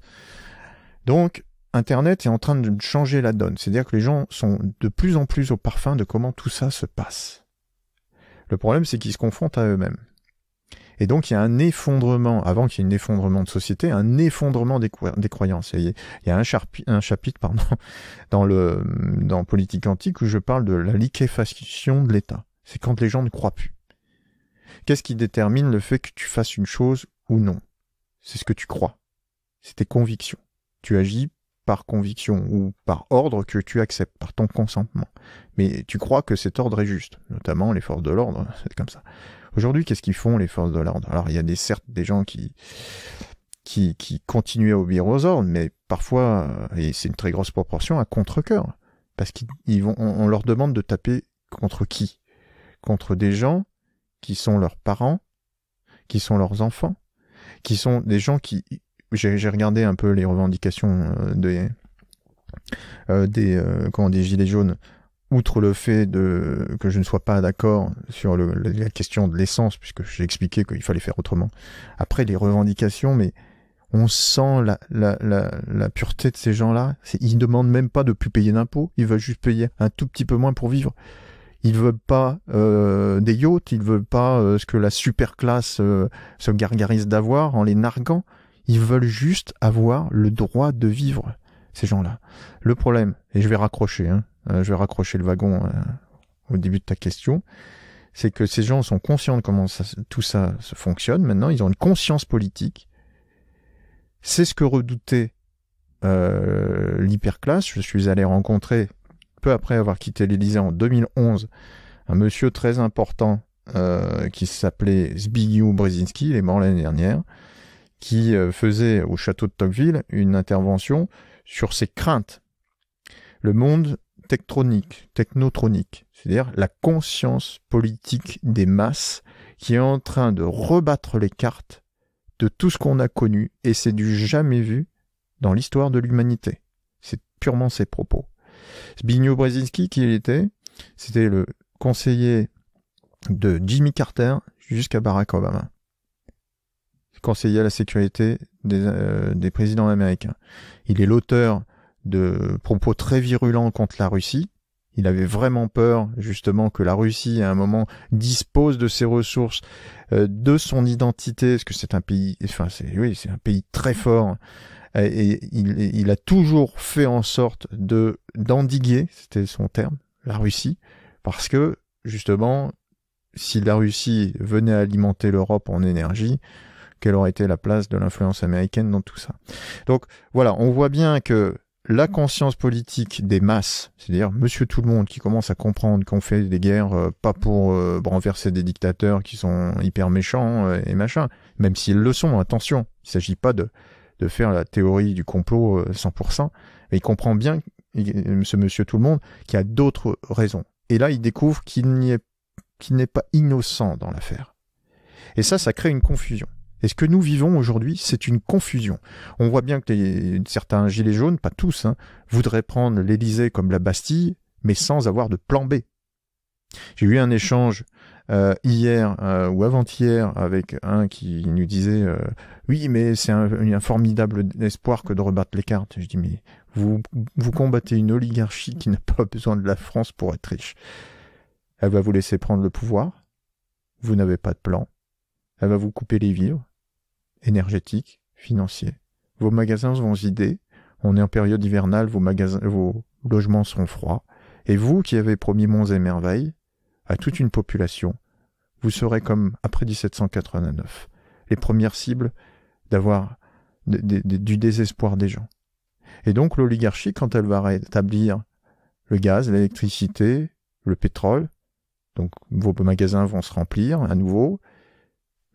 Donc, Internet est en train de changer la donne. C'est-à-dire que les gens sont de plus en plus au parfum de comment tout ça se passe. Le problème, c'est qu'ils se confrontent à eux-mêmes. Et donc il y a un effondrement, avant qu'il y ait un effondrement de société, un effondrement des, croyances. Il y a un, un chapitre pardon, dans, le, dans Politique antique où je parle de la liquéfaction de l'État. C'est quand les gens ne croient plus. Qu'est-ce qui détermine le fait que tu fasses une chose ou non C'est ce que tu crois. C'est tes convictions. Tu agis par conviction ou par ordre que tu acceptes, par ton consentement. Mais tu crois que cet ordre est juste, notamment les forces de l'ordre, hein, c'est comme ça. Aujourd'hui, qu'est-ce qu'ils font les forces de l'ordre Alors, il y a des, certes des gens qui, qui, à obéir aux ordres, mais parfois, euh, et c'est une très grosse proportion, à contre cœur Parce qu'ils vont, on, leur demande de taper contre qui Contre des gens qui sont leurs parents, qui sont leurs enfants, qui sont des gens qui... J'ai regardé un peu les revendications euh, des, euh, des gilets jaunes outre le fait de que je ne sois pas d'accord sur la question de l'essence, puisque j'ai expliqué qu'il fallait faire autrement. Après les revendications, mais on sent la, pureté de ces gens-là. Ils ne demandent même pas de plus payer d'impôts. Ils veulent juste payer un tout petit peu moins pour vivre. Ils veulent pas euh, des yachts. Ils veulent pas euh, ce que la super classe euh, se gargarise d'avoir en les narguant. Ils veulent juste avoir le droit de vivre. Ces gens-là. Le problème, et je vais raccrocher, hein, euh, je vais raccrocher le wagon euh, au début de ta question, c'est que ces gens sont conscients de comment tout ça se fonctionne maintenant, ils ont une conscience politique. C'est ce que redoutait euh, l'hyperclasse. Je suis allé rencontrer, peu après avoir quitté l'Elysée en 2011, un monsieur très important qui s'appelait Zbigniew Brzezinski, il est mort l'année dernière, qui faisait au château de Tocqueville une intervention sur ses craintes. Le monde techtronique, technotronique, c'est-à-dire la conscience politique des masses qui est en train de rebattre les cartes de tout ce qu'on a connu, et c'est du jamais vu dans l'histoire de l'humanité. C'est purement ses propos. Zbigniew Brzezinski, qui il était, c'était le conseiller de Jimmy Carter jusqu'à Barack Obama. Conseiller à la sécurité des euh, présidents américains. Il est l'auteur de propos très virulents contre la Russie. Il avait vraiment peur justement que la Russie à un moment dispose de ses ressources, euh, de son identité, parce que c'est un pays, enfin c'est oui, c'est un pays très fort. Et il, il a toujours fait en sorte de d'endiguer, c'était son terme, la Russie, parce que justement, si la Russie venait alimenter l'Europe en énergie, quelle aurait été la place de l'influence américaine dans tout ça. Donc voilà, on voit bien que la conscience politique des masses, c'est-à-dire monsieur tout le monde qui commence à comprendre qu'on fait des guerres euh, pas pour euh, renverser des dictateurs qui sont hyper méchants euh, et machin, même s'ils le sont, attention, il s'agit pas de, de faire la théorie du complot 100%, mais il comprend bien, ce monsieur tout le monde, qui a d'autres raisons. Et là, il découvre qu'il n'est pas innocent dans l'affaire. Et ça, ça crée une confusion. Et ce que nous vivons aujourd'hui, c'est une confusion. On voit bien que certains gilets jaunes, pas tous, hein, voudraient prendre l'Élysée comme la Bastille, mais sans avoir de plan B. J'ai eu un échange euh, hier euh, ou avant-hier avec un qui nous disait euh, oui mais c'est un, formidable espoir que de rebattre les cartes. Je dis mais vous, vous combattez une oligarchie qui n'a pas besoin de la France pour être riche. Elle va vous laisser prendre le pouvoir. Vous n'avez pas de plan. Elle va vous couper les vivres énergétique, financier. Vos magasins vont vider, on est en période hivernale, vos, magasins, vos logements seront froids, et vous qui avez promis monts et merveilles à toute une population, vous serez comme après 1789, les premières cibles d'avoir du désespoir des gens. Et donc l'oligarchie, quand elle va rétablir le gaz, l'électricité, le pétrole, donc vos magasins vont se remplir à nouveau,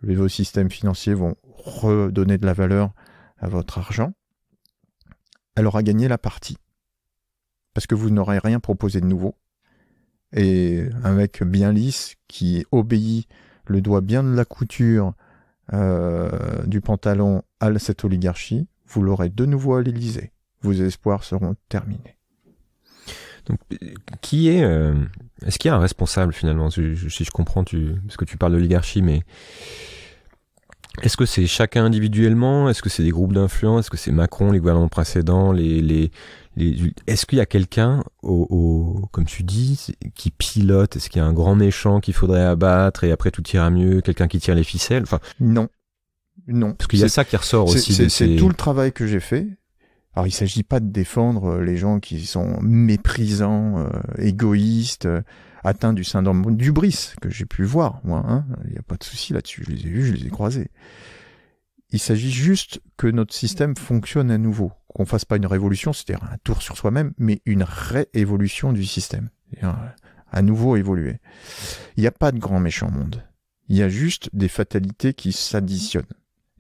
vos systèmes financiers vont redonner de la valeur à votre argent, elle aura gagné la partie. Parce que vous n'aurez rien proposé de nouveau. Et un mec bien lisse qui obéit le doigt bien de la couture euh, du pantalon à cette oligarchie, vous l'aurez de nouveau à l'Élysée. Vos espoirs seront terminés. Donc, qui est, euh, est-ce qu'il y a un responsable finalement si, je comprends, tu, parce que tu parles de l'oligarchie, mais est-ce que c'est chacun individuellement Est-ce que c'est des groupes d'influence Est-ce que c'est Macron, les gouvernements précédents, les, les, Est-ce qu'il y a quelqu'un, au, au, comme tu dis, qui pilote Est-ce qu'il y a un grand méchant qu'il faudrait abattre et après tout ira mieux Quelqu'un qui tire les ficelles Enfin, non, non. Parce qu'il y a ça qui ressort aussi. C'est tout le travail que j'ai fait alors il s'agit pas de défendre euh, les gens qui sont méprisants, euh, égoïstes, euh, atteints du syndrome du bris que j'ai pu voir, moi. Hein. il n'y a pas de souci là-dessus. Je les ai vus, je les ai croisés. Il s'agit juste que notre système fonctionne à nouveau, qu'on fasse pas une révolution, c'est-à-dire un tour sur soi-même, mais une réévolution du système, à, nouveau évoluer. Il n'y a pas de grand méchant monde. Il y a juste des fatalités qui s'additionnent.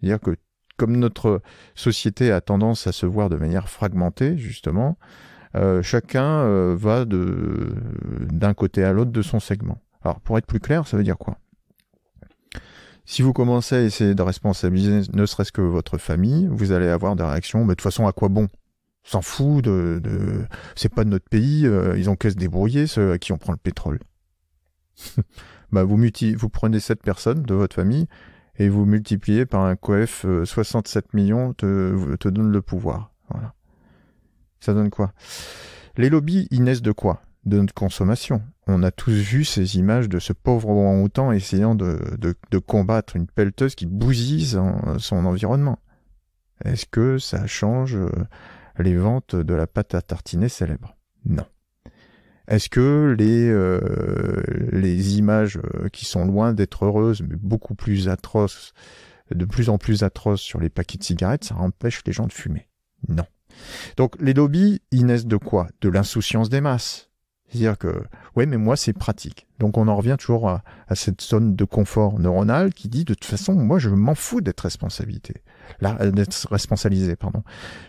C'est-à-dire que comme notre société a tendance à se voir de manière fragmentée, justement, euh, chacun euh, va d'un côté à l'autre de son segment. Alors pour être plus clair, ça veut dire quoi Si vous commencez à essayer de responsabiliser ne serait-ce que votre famille, vous allez avoir des réactions, mais de toute façon à quoi bon S'en fout de, de... c'est pas de notre pays, euh, ils ont qu'à se débrouiller ceux à qui on prend le pétrole. bah vous vous prenez cette personne de votre famille et vous multipliez par un coef 67 euh, millions te, te donne le pouvoir. Voilà. Ça donne quoi Les lobbies, ils naissent de quoi De notre consommation. On a tous vu ces images de ce pauvre orang-outan essayant de, de, combattre une pelleteuse qui bousise son environnement. Est-ce que ça change euh, les ventes de la pâte à tartiner célèbre Non. Est-ce que les, euh, les images euh, qui sont loin d'être heureuses, mais beaucoup plus atroces, de plus en plus atroces sur les paquets de cigarettes, ça empêche les gens de fumer Non. Donc les lobbies, ils naissent de quoi De l'insouciance des masses. C'est-à-dire que, ouais, mais moi, c'est pratique. Donc, on en revient toujours à, cette zone de confort neuronal qui dit, de toute façon, moi, je m'en fous d'être responsabilité. Là, d'être responsabilisé, pardon.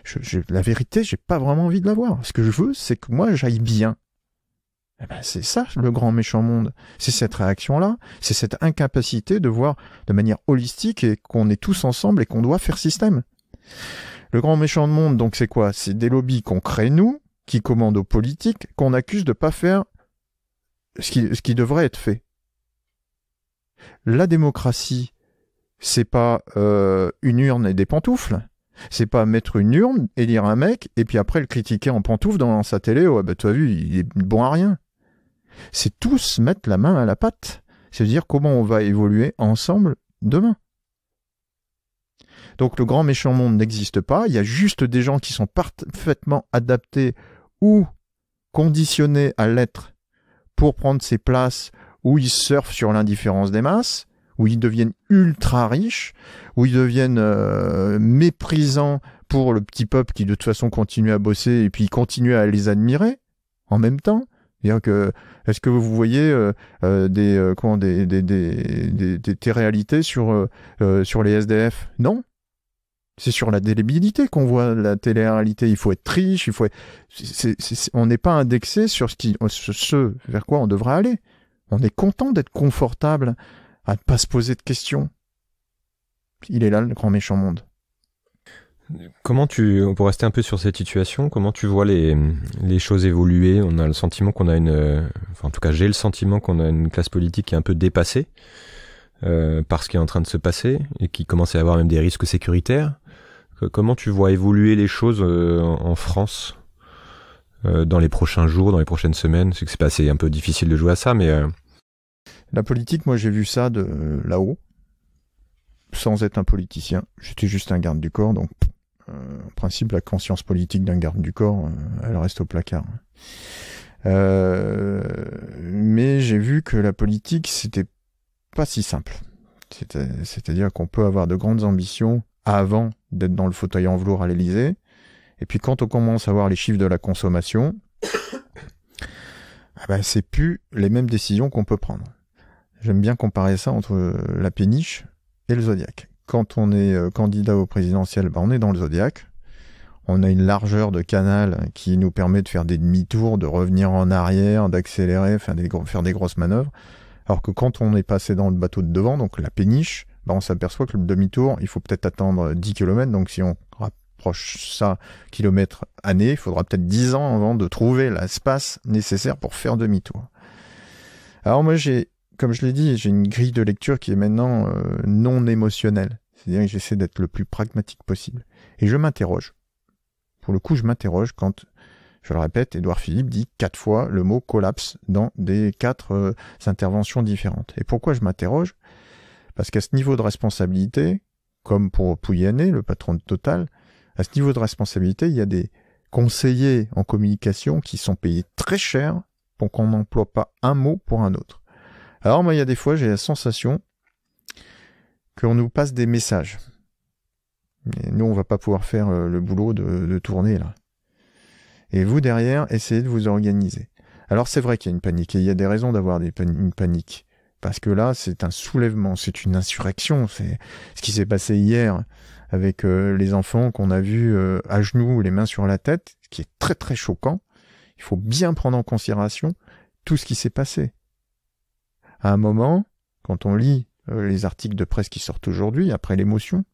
Je, je, la vérité, j'ai pas vraiment envie de la voir. Ce que je veux, c'est que moi, j'aille bien. Eh ben, c'est ça le grand méchant monde. C'est cette réaction-là, c'est cette incapacité de voir de manière holistique et qu'on est tous ensemble et qu'on doit faire système. Le grand méchant monde, donc, c'est quoi C'est des lobbies qu'on crée nous, qui commandent aux politiques, qu'on accuse de pas faire ce qui, ce qui devrait être fait. La démocratie, c'est pas euh, une urne et des pantoufles. C'est pas mettre une urne, élire un mec, et puis après le critiquer en pantoufle dans sa télé. Ouais, ben, tu as vu, il est bon à rien. C'est tous mettre la main à la patte, C'est-à-dire comment on va évoluer ensemble demain. Donc le grand méchant monde n'existe pas, il y a juste des gens qui sont parfaitement adaptés ou conditionnés à l'être pour prendre ces places où ils surfent sur l'indifférence des masses, où ils deviennent ultra riches, où ils deviennent euh, méprisants pour le petit peuple qui de toute façon continue à bosser et puis continue à les admirer en même temps, c'est-à-dire que est-ce que vous voyez euh, euh, des, euh, des, des, des, réalités sur, euh, sur les SDF Non. C'est sur la délébilité qu'on voit la télé-réalité. Il faut être triche, il faut être... on n'est pas indexé sur ce, qui, ce vers quoi on devrait aller. On est content d'être confortable à ne pas se poser de questions. Il est là le grand méchant monde. Comment tu, pour rester un peu sur cette situation, comment tu vois les, les choses évoluer On a le sentiment qu'on a une, euh, enfin en tout cas j'ai le sentiment qu'on a une classe politique qui est un peu dépassée euh, par ce qui est en train de se passer et qui commence à avoir même des risques sécuritaires. Comment tu vois évoluer les choses euh, en France euh, dans les prochains jours, dans les prochaines semaines C'est que c'est passé un peu difficile de jouer à ça, mais euh, la politique, moi j'ai vu ça de là-haut sans être un politicien. J'étais juste un garde du corps, donc euh, en principe, la conscience politique d'un garde du corps, euh, elle reste au placard. Euh, mais j'ai vu que la politique, c'était pas si simple. C'est-à-dire qu'on peut avoir de grandes ambitions avant d'être dans le fauteuil en velours à l'Elysée. Et puis quand on commence à voir les chiffres de la consommation, ah ben, c'est plus les mêmes décisions qu'on peut prendre. J'aime bien comparer ça entre la péniche et le zodiaque quand on est euh, candidat au présidentiel, ben, on est dans le zodiaque. On a une largeur de canal qui nous permet de faire des demi-tours, de revenir en arrière, d'accélérer, faire des, faire des grosses manœuvres. Alors que quand on est passé dans le bateau de devant, donc la péniche, ben, on s'aperçoit que le demi-tour, il faut peut-être attendre 10 km. Donc si on rapproche ça kilomètre année, il faudra peut-être 10 ans avant de trouver l'espace nécessaire pour faire demi-tour. Alors moi j'ai comme je l'ai dit, j'ai une grille de lecture qui est maintenant euh, non émotionnelle. C'est-à-dire que j'essaie d'être le plus pragmatique possible. Et je m'interroge. Pour le coup, je m'interroge quand, je le répète, Édouard Philippe dit quatre fois le mot collapse dans des quatre euh, interventions différentes. Et pourquoi je m'interroge Parce qu'à ce niveau de responsabilité, comme pour Pouyanné, le patron de Total, à ce niveau de responsabilité, il y a des conseillers en communication qui sont payés très cher pour qu'on n'emploie pas un mot pour un autre. Alors moi, il y a des fois, j'ai la sensation qu'on nous passe des messages. nous, on va pas pouvoir faire euh, le boulot de, tourner là. Et vous derrière, essayez de vous organiser. Alors c'est vrai qu'il y a une panique et il y a des raisons d'avoir une panique parce que là, c'est un soulèvement, c'est une insurrection, c'est ce qui s'est passé hier avec euh, les enfants qu'on a vus euh, à genoux, les mains sur la tête, ce qui est très très choquant. Il faut bien prendre en considération tout ce qui s'est passé à un moment, quand on lit euh, les articles de presse qui sortent aujourd'hui, après l'émotion,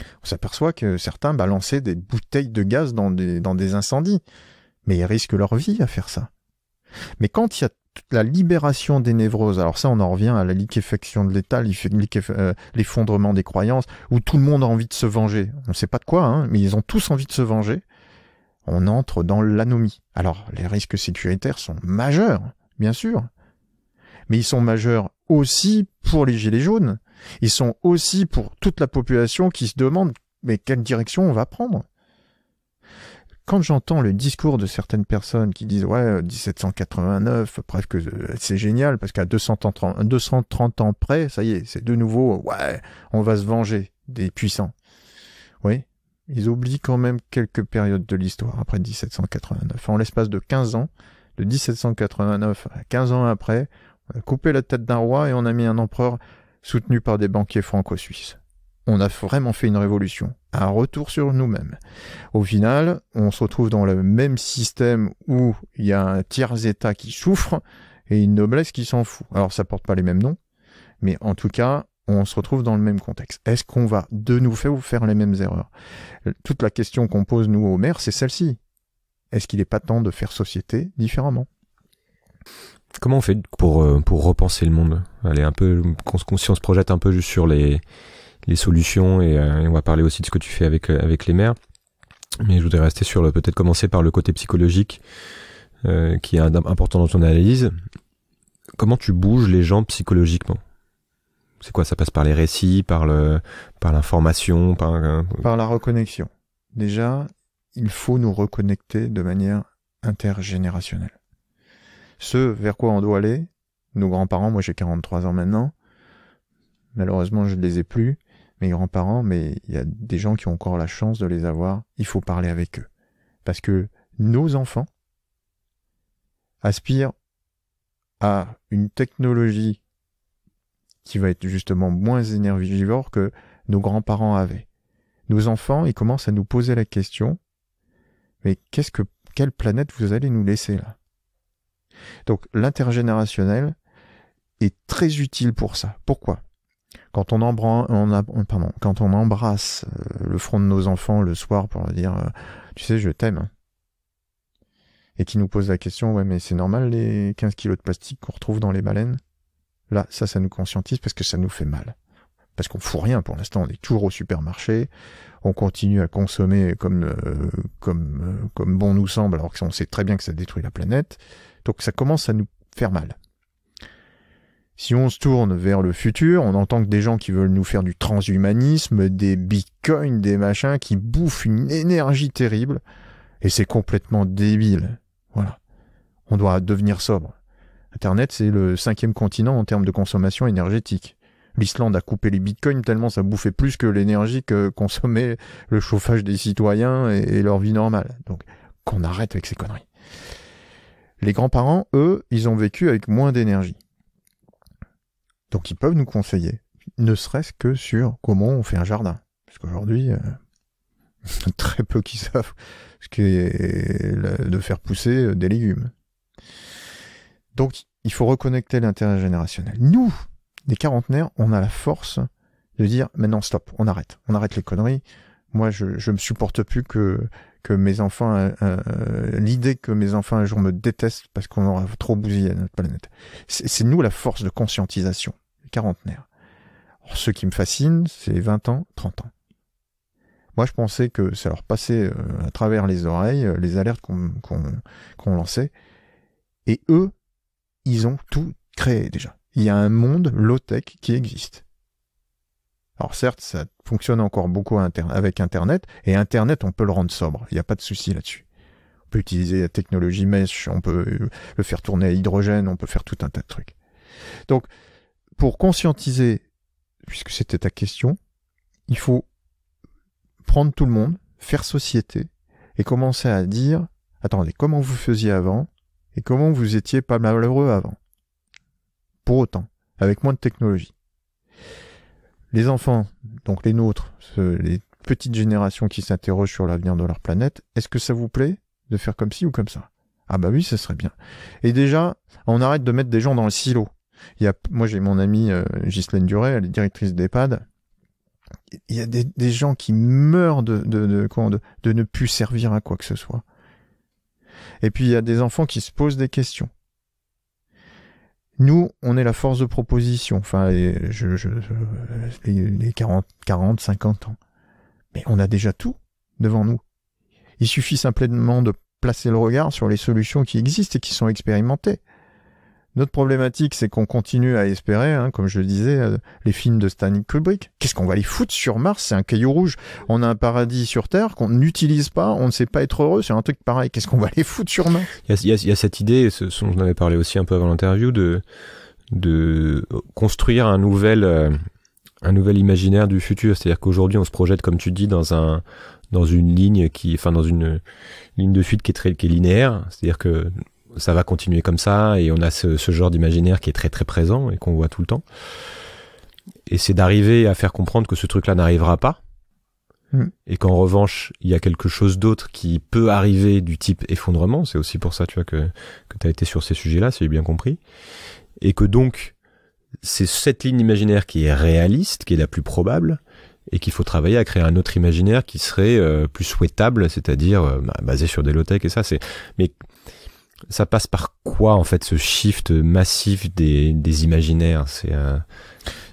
on s'aperçoit que certains balançaient des bouteilles de gaz dans des, incendies. Mais ils risquent leur vie à faire ça. Mais quand il y a toute la libération des névroses, alors ça on en revient à la liquéfaction de l'État, euh, l'effondrement des croyances, où tout le monde a envie de se venger. On ne sait pas de quoi, hein, mais ils ont tous envie de se venger. On entre dans l'anomie. Alors les risques sécuritaires sont majeurs, bien sûr mais ils sont majeurs aussi pour les gilets jaunes. Ils sont aussi pour toute la population qui se demande mais quelle direction on va prendre. Quand j'entends le discours de certaines personnes qui disent ouais 1789, bref euh, c'est génial parce qu'à 230, 230 ans près, ça y est, c'est de nouveau ouais on va se venger des puissants. Oui, ils oublient quand même quelques périodes de l'histoire après 1789. En l'espace de 15 ans, de 1789 à 15 ans après, coupé la tête d'un roi et on a mis un empereur soutenu par des banquiers franco-suisses. On a vraiment fait une révolution, un retour sur nous-mêmes. Au final, on se retrouve dans le même système où il y a un tiers-État qui souffre et une noblesse qui s'en fout. Alors ça porte pas les mêmes noms, mais en tout cas, on se retrouve dans le même contexte. Est-ce qu'on va de nouveau faire les mêmes erreurs Toute la question qu'on pose nous au maires, c'est celle-ci. Est-ce qu'il n'est pas temps de faire société différemment Comment on fait pour, euh, pour repenser le monde Allez, un peu, si on se projette un peu juste sur les, les solutions et, euh, on va parler aussi de ce que tu fais avec, euh, avec les mères, Mais je voudrais rester sur peut-être commencer par le côté psychologique qui est important dans ton analyse. Comment tu bouges les gens psychologiquement C'est quoi Ça passe par les récits, par le, par l'information, par par la reconnexion. Déjà, il faut nous reconnecter de manière intergénérationnelle ce vers quoi on doit aller. Nos grands-parents, moi j'ai 43 ans maintenant, malheureusement je ne les ai plus, mes grands-parents, mais il y a des gens qui ont encore la chance de les avoir, il faut parler avec eux. Parce que nos enfants aspirent à une technologie qui va être justement moins énergivore que nos grands-parents avaient. Nos enfants, ils commencent à nous poser la question, mais qu'est-ce que, quelle planète vous allez nous laisser là? Donc l'intergénérationnel est très utile pour ça. Pourquoi quand on, embrasse, euh, le front de nos enfants le soir pour leur dire euh, tu sais je t'aime et qui nous pose la question ouais mais c'est normal les 15 kilos de plastique qu'on retrouve dans les baleines là ça ça nous conscientise parce que ça nous fait mal parce qu'on fout rien pour l'instant on est toujours au supermarché on continue à consommer comme euh, comme comme bon nous semble alors qu'on sait très bien que ça détruit la planète donc ça commence à nous faire mal. Si on se tourne vers le futur, on entend que des gens qui veulent nous faire du transhumanisme, des bitcoins, des machins, qui bouffent une énergie terrible, et c'est complètement débile. Voilà. On doit devenir sobre. Internet, c'est le cinquième continent en termes de consommation énergétique. L'Islande a coupé les bitcoins tellement ça bouffait plus que l'énergie que consommait le chauffage des citoyens et, leur vie normale. Donc, qu'on arrête avec ces conneries. Les grands-parents, eux, ils ont vécu avec moins d'énergie. Donc ils peuvent nous conseiller, ne serait-ce que sur comment on fait un jardin. Parce qu'aujourd'hui, euh, très peu qui savent ce qu'est de faire pousser euh, des légumes. Donc il faut reconnecter l'intérêt générationnel. Nous, les quarantenaires, on a la force de dire maintenant stop, on arrête, on arrête les conneries, moi, je, ne me supporte plus que que mes enfants, euh, euh, l'idée que mes enfants un jour me détestent parce qu'on aura trop bousillé notre planète. C'est nous la force de conscientisation, quarantenaire. Or, ce qui me fascine, c'est 20 ans, 30 ans. Moi, je pensais que ça leur passait euh, à travers les oreilles, les alertes qu'on lançait. Et eux, ils ont tout créé déjà. Il y a un monde low-tech qui existe. Alors certes, ça fonctionne encore beaucoup avec Internet, et Internet, on peut le rendre sobre, il n'y a pas de souci là-dessus. On peut utiliser la technologie mesh, on peut euh, le faire tourner à hydrogène, on peut faire tout un tas de trucs. Donc, pour conscientiser, puisque c'était ta question, il faut prendre tout le monde, faire société, et commencer à dire, attendez, comment vous faisiez avant, et comment vous étiez pas malheureux avant. Pour autant, avec moins de technologie les enfants, donc les nôtres, les petites générations qui s'interrogent sur l'avenir de leur planète, est-ce que ça vous plaît de faire comme ci ou comme ça Ah bah oui, ça serait bien. Et déjà, on arrête de mettre des gens dans le silo. Il moi j'ai mon amie euh, Ghislaine Duret, elle est directrice d'EHPAD. Il y a des, gens qui meurent de, de, de ne plus servir à quoi que ce soit. Et puis il y a des enfants qui se posent des questions. Nous, on est la force de proposition. Enfin, je, je, les 40, 40, 50 ans. Mais on a déjà tout devant nous. Il suffit simplement de placer le regard sur les solutions qui existent et qui sont expérimentées. Notre problématique, c'est qu'on continue à espérer, hein, comme je le disais, euh, les films de Stanley Kubrick. Qu'est-ce qu'on va les foutre sur Mars C'est un caillou rouge. On a un paradis sur Terre qu'on n'utilise pas, on ne sait pas être heureux. C'est un truc pareil. Qu'est-ce qu'on va les foutre sur Mars Il y, a, cette idée, ce dont j'en avais parlé aussi un peu avant l'interview, de, de construire un nouvel, euh, un nouvel imaginaire du futur. C'est-à-dire qu'aujourd'hui, on se projette, comme tu dis, dans un dans une ligne qui, enfin dans une ligne de fuite qui est très qui est linéaire, c'est-à-dire que ça va continuer comme ça et on a ce, genre d'imaginaire qui est très très présent et qu'on voit tout le temps. Et c'est d'arriver à faire comprendre que ce truc-là n'arrivera pas. Hmm. Et qu'en revanche, il y a quelque chose d'autre qui peut arriver du type effondrement. C'est aussi pour ça, tu vois, que, que tu as été sur ces sujets-là, si j'ai bien compris. Et que donc, c'est cette ligne imaginaire qui est réaliste, qui est la plus probable, et qu'il faut travailler à créer un autre imaginaire qui serait euh, plus souhaitable, c'est-à-dire euh, bah, basé sur des low-tech et ça. C'est mais ça passe par quoi en fait ce shift massif des, des imaginaires C'est euh,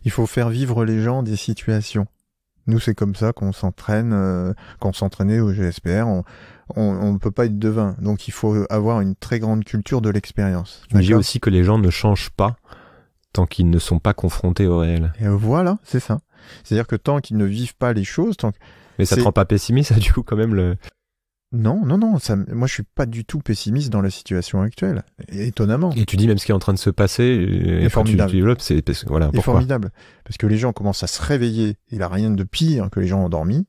il faut faire vivre les gens des situations. Nous c'est comme ça qu'on s'entraîne, euh, qu'on s'entraînait au GSPR. On, on ne peut pas être devin, donc il faut avoir une très grande culture de l'expérience. Je dis aussi que les gens ne changent pas tant qu'ils ne sont pas confrontés au réel. Et voilà, c'est ça. C'est-à-dire que tant qu'ils ne vivent pas les choses, tant que... mais ça te rend pas pessimiste, ça, du coup, quand même le. Non, non, non. Ça, moi, je suis pas du tout pessimiste dans la situation actuelle. Étonnamment. Et tu dis même ce qui est en train de se passer et, Tu, développes, c'est voilà. formidable parce que les gens commencent à se réveiller. Il a rien de pire que les gens endormis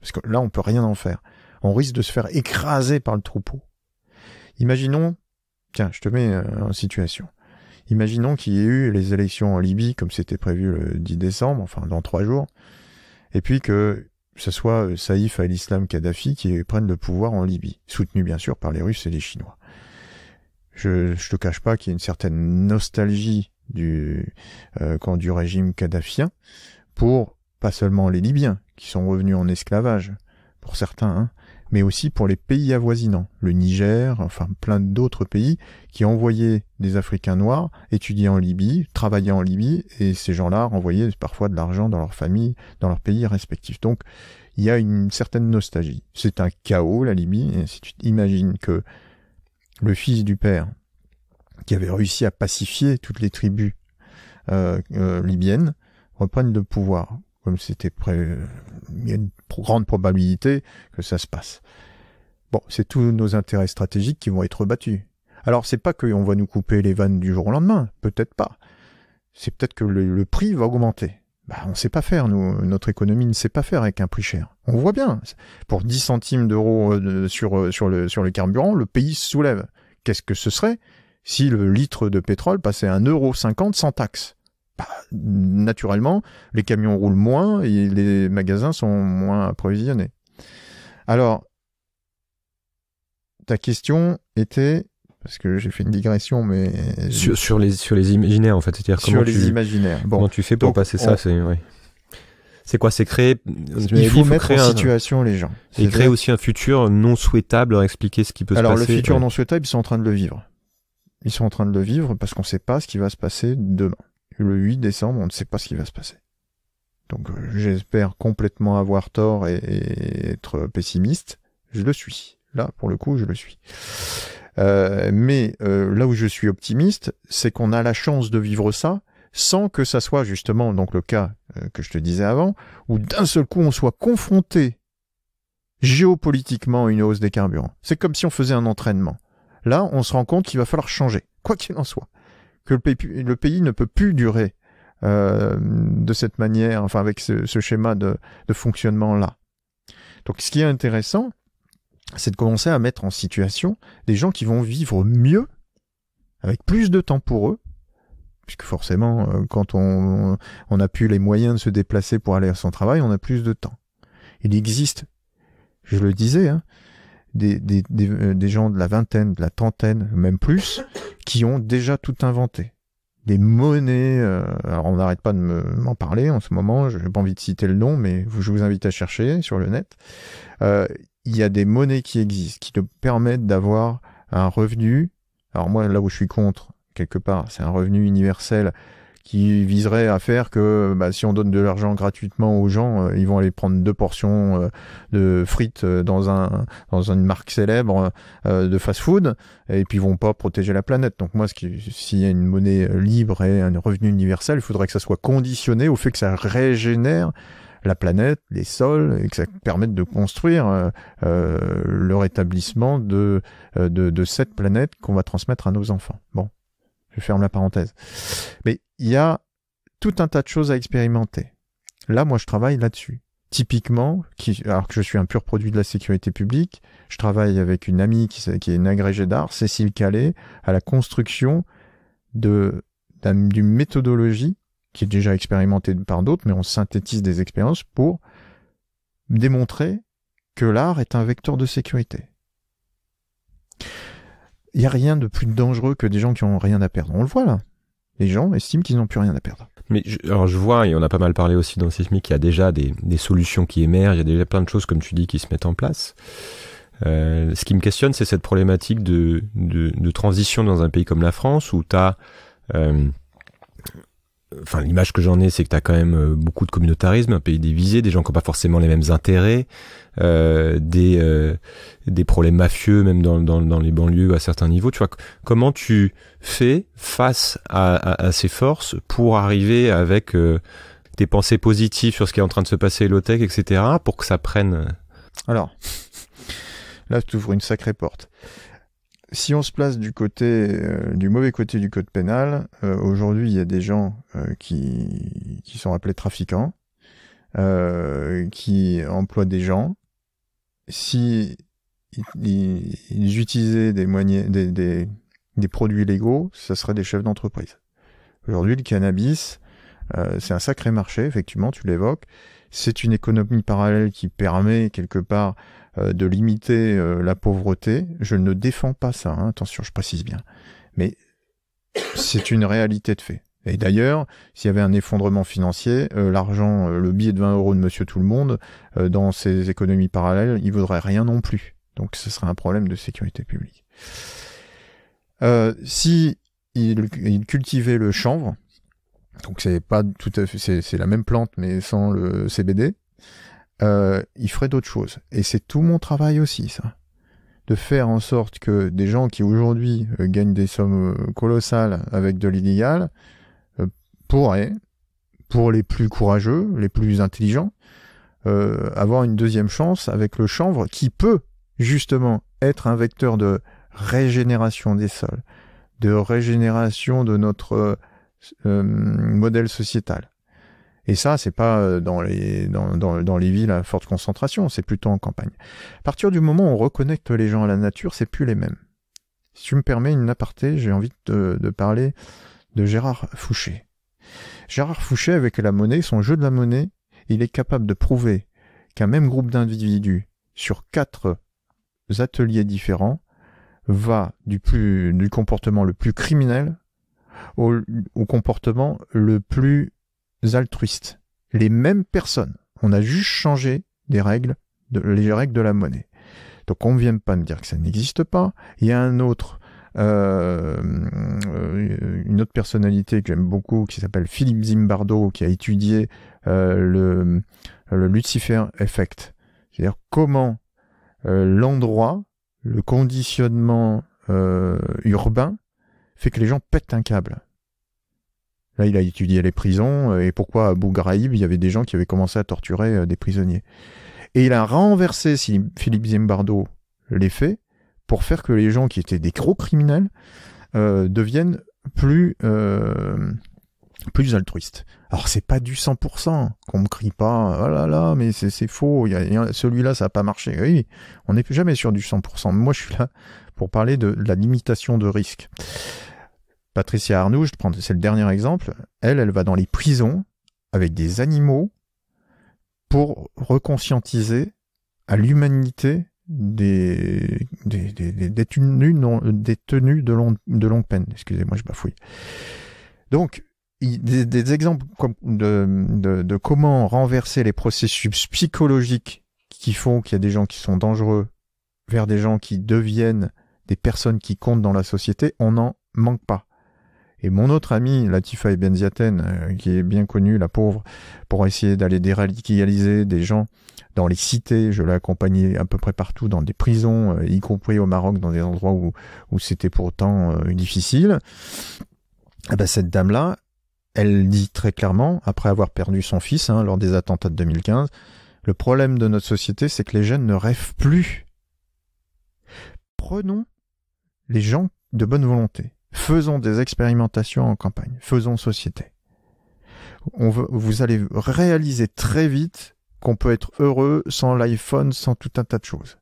parce que là, on peut rien en faire. On risque de se faire écraser par le troupeau. Imaginons, tiens, je te mets euh, en situation. Imaginons qu'il y ait eu les élections en Libye comme c'était prévu le 10 décembre, enfin dans trois jours, et puis que que ce soit euh, Saïf al-Islam Kadhafi qui prennent le pouvoir en Libye, soutenu bien sûr par les Russes et les Chinois. Je, ne te cache pas qu'il y a une certaine nostalgie du, euh, du régime kadhafien pour pas seulement les Libyens qui sont revenus en esclavage, pour certains, hein, mais aussi pour les pays avoisinants, le Niger, enfin plein d'autres pays qui envoyaient des Africains noirs étudier en Libye, travaillant en Libye, et ces gens-là renvoyaient parfois de l'argent dans leur famille, dans leur pays respectifs. Donc il y a une certaine nostalgie. C'est un chaos, la Libye, et si tu imagines que le fils du père, qui avait réussi à pacifier toutes les tribus euh, euh, libyennes, reprennent le pouvoir, comme c'était prévu, grande probabilité que ça se passe. Bon, c'est tous nos intérêts stratégiques qui vont être battus. Alors c'est pas qu'on va nous couper les vannes du jour au lendemain, peut-être pas. C'est peut-être que le, prix va augmenter. Bah, on ne sait pas faire, nous, notre économie ne sait pas faire avec un prix cher. On voit bien, pour 10 centimes d'euros euh, sur, euh, sur, le, sur le carburant, le pays se soulève. Qu'est-ce que ce serait si le litre de pétrole passait à 1,50€ sans taxe bah, naturellement, les camions roulent moins et les magasins sont moins approvisionnés. Alors, ta question était parce que j'ai fait une digression, mais sur, les sur les imaginaires en fait, c'est-à-dire sur comment les tu, imaginaires. Bon. Comment tu fais pour passer ça C'est ouais. C'est quoi C'est créer. Il faut, mettre en situation les gens. Et créer aussi un futur non souhaitable, leur expliquer ce qui peut se passer. Alors le futur non souhaitable, ils sont en train de le vivre. Ils sont en train de le vivre parce qu'on ne sait pas ce qui va se passer demain le 8 décembre, on ne sait pas ce qui va se passer. Donc euh, j'espère complètement avoir tort et, être pessimiste. Je le suis. Là, pour le coup, je le suis. Euh, mais euh, là où je suis optimiste, c'est qu'on a la chance de vivre ça sans que ça soit justement donc le cas que je te disais avant, où d'un seul coup on soit confronté géopolitiquement à une hausse des carburants. C'est comme si on faisait un entraînement. Là, on se rend compte qu'il va falloir changer, quoi qu'il en soit que le pays, ne peut plus durer euh, de cette manière, enfin avec ce, schéma de, fonctionnement-là. Donc ce qui est intéressant, c'est de commencer à mettre en situation des gens qui vont vivre mieux, avec plus de temps pour eux, puisque forcément, euh, quand on, on a plus les moyens de se déplacer pour aller à son travail, on a plus de temps. Il existe, je le disais, hein, des, des, euh, des, gens de la vingtaine, de la trentaine, même plus, qui ont déjà tout inventé. Des monnaies, euh, alors on n'arrête pas de m'en parler en ce moment, je n'ai pas envie de citer le nom, mais je vous invite à chercher sur le net. Euh, il y a des monnaies qui existent, qui te permettent d'avoir un revenu. Alors moi, là où je suis contre, quelque part, c'est un revenu universel qui viserait à faire que bah, si on donne de l'argent gratuitement aux gens, euh, ils vont aller prendre deux portions euh, de frites euh, dans un dans une marque célèbre de fast-food et puis ils vont pas protéger la planète. Donc moi, s'il y a une monnaie libre et un revenu universel, il faudrait que ça soit conditionné au fait que ça régénère la planète, les sols, et que ça permette de construire le rétablissement de, de, de cette planète qu'on va transmettre à nos enfants. Bon, je ferme la parenthèse. Mais il y a tout un tas de choses à expérimenter. Là, moi, je travaille là-dessus. Typiquement, qui, alors que je suis un pur produit de la sécurité publique, je travaille avec une amie qui, est une agrégée d'art, Cécile Calais, à la construction de d'une méthodologie qui est déjà expérimentée par d'autres, mais on synthétise des expériences pour démontrer que l'art est un vecteur de sécurité. Il n'y a rien de plus dangereux que des gens qui ont rien à perdre. On le voit là les gens estiment qu'ils n'ont plus rien à perdre. Mais je, alors je vois, et on a pas mal parlé aussi dans sismique, il y a déjà des, des, solutions qui émergent, il y a déjà plein de choses, comme tu dis, qui se mettent en place. Euh, ce qui me questionne, c'est cette problématique de, de, transition dans un pays comme la France, où tu as euh, enfin l'image que j'en ai, c'est que tu as quand même euh, beaucoup de communautarisme, un pays divisé, des gens qui n'ont pas forcément les mêmes intérêts, euh, des euh, des problèmes mafieux même dans, dans, dans, les banlieues à certains niveaux. Tu vois comment tu fais face à, à, ces forces pour arriver avec des pensées positives sur ce qui est en train de se passer low e etc. pour que ça prenne. Alors là, tu ouvres une sacrée porte si on se place du côté euh, du mauvais côté du code pénal, euh, aujourd'hui il y a des gens euh, qui, qui sont appelés trafiquants, qui emploient des gens. Si ils, utilisaient des, moyens, des, des, des, produits légaux, ça serait des chefs d'entreprise. Aujourd'hui, le cannabis, c'est un sacré marché, effectivement, tu l'évoques. C'est une économie parallèle qui permet quelque part euh, de limiter euh, la pauvreté. Je ne défends pas ça, hein, attention, je précise bien. Mais c'est une réalité de fait. Et d'ailleurs, s'il y avait un effondrement financier, euh, l'argent, le billet de 20 euros de Monsieur Tout le Monde, dans ces économies parallèles, il vaudrait rien non plus. Donc ce serait un problème de sécurité publique. si il, cultivait le chanvre, donc c'est pas tout à fait, c'est la même plante mais sans le CBD. Euh, il ferait d'autres choses. Et c'est tout mon travail aussi, ça. De faire en sorte que des gens qui aujourd'hui euh, gagnent des sommes euh, colossales avec de l'illégal pourraient, pour les plus courageux, les plus intelligents, avoir une deuxième chance avec le chanvre qui peut justement être un vecteur de régénération des sols, de régénération de notre modèle sociétal et ça, c'est pas euh, dans les, dans, dans, dans les villes à forte concentration, c'est plutôt en campagne. À partir du moment où on reconnecte les gens à la nature, c'est plus les mêmes. Si tu me permets une aparté, j'ai envie de, parler de Gérard Fouché. Gérard Fouché, avec la monnaie, son jeu de la monnaie, il est capable de prouver qu'un même groupe d'individus sur quatre ateliers différents va du, plus, du comportement le plus criminel au comportement le plus altruistes, les mêmes personnes. On a juste changé des règles, de, les règles de la monnaie. Donc on ne vient pas me dire que ça n'existe pas. Il y a un autre, euh, euh, une autre personnalité que j'aime beaucoup, qui s'appelle Philippe Zimbardo, qui a étudié euh, le, Lucifer Effect. C'est-à-dire comment l'endroit, le conditionnement urbain, fait que les gens pètent un câble. Là, il a étudié les prisons euh, et pourquoi à Bougraïb, il y avait des gens qui avaient commencé à torturer euh, des prisonniers. Et il a renversé si Philippe Zimbardo les faits pour faire que les gens qui étaient des gros criminels euh, deviennent plus plus altruistes. Alors c'est pas du 100% qu'on ne crie pas oh là là mais c'est faux, celui-là ça a pas marché. Oui, on n'est jamais sûr du 100%. Moi je suis là pour parler de la limitation de risque. Patricia Arnoux, je prends, c'est le dernier exemple. Elle, elle va dans les prisons avec des animaux pour reconscientiser à l'humanité des, des, de, longue peine. Excusez-moi, je bafouille. Donc, des, exemples de, de comment renverser les processus psychologiques qui font qu'il y a des gens qui sont dangereux vers des gens qui deviennent des personnes qui comptent dans la société, on n'en manque pas. Et mon autre ami, Latifa Ibenziaten, euh, qui est bien connue, la pauvre, pour essayer d'aller déradicaliser des gens dans les cités. Je l'ai accompagnée à peu près partout, dans des prisons, euh, y compris au Maroc, dans des endroits où, où c'était pourtant euh, difficile. Ah ben, cette dame-là, elle dit très clairement, après avoir perdu son fils hein, lors des attentats de 2015, le problème de notre société, c'est que les jeunes ne rêvent plus. Prenons les gens de bonne volonté, Faisons des expérimentations en campagne. Faisons société. On vous allez réaliser très vite qu'on peut être heureux sans l'iPhone, sans tout un tas de choses.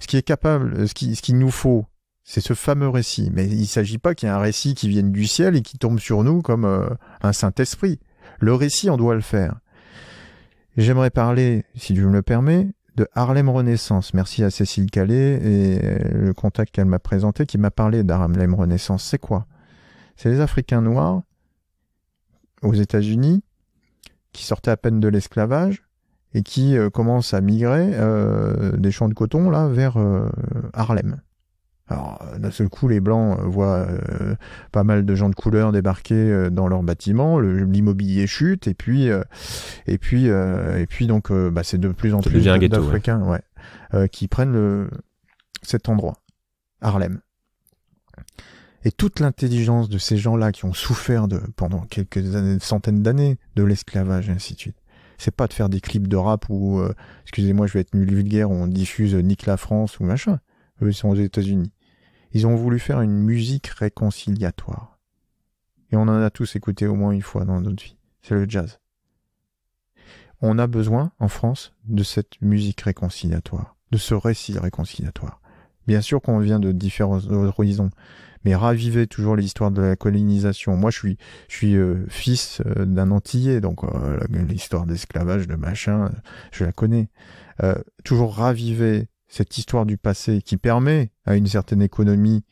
Ce qui est capable, ce ce qu'il nous faut, c'est ce fameux récit. Mais il ne s'agit pas qu'il y ait un récit qui vienne du ciel et qui tombe sur nous comme euh, un Saint-Esprit. Le récit, on doit le faire. J'aimerais parler, si Dieu me le permet, de Harlem Renaissance. Merci à Cécile Calais et le contact qu'elle m'a présenté qui m'a parlé d'Harlem Renaissance. C'est quoi C'est les Africains noirs aux États-Unis qui sortaient à peine de l'esclavage et qui euh, commencent à migrer euh, des champs de coton là vers euh, Harlem. Alors euh, d'un seul coup, les blancs euh, voient euh, pas mal de gens de couleur débarquer dans leur bâtiment, l'immobilier chute et puis et puis et puis donc bah, c'est de plus en plus d'Africains qui prennent le, cet endroit, Harlem. Et toute l'intelligence de ces gens-là qui ont souffert de pendant quelques années, centaines d'années de l'esclavage et ainsi de suite, c'est pas de faire des clips de rap où excusez-moi je vais être nul vulgaire on diffuse Nick la France ou machin. Eux ils sont aux États-Unis ils ont voulu faire une musique réconciliatoire. Et on en a tous écouté au moins une fois dans notre vie. C'est le jazz. On a besoin, en France, de cette musique réconciliatoire, de ce récit réconciliatoire. Bien sûr qu'on vient de différents horizons, mais raviver toujours l'histoire de la colonisation. Moi, je suis, euh, fils euh, d'un Antillais, donc euh, l'histoire d'esclavage, de machin, je la connais. toujours raviver cette histoire du passé qui permet à une certaine économie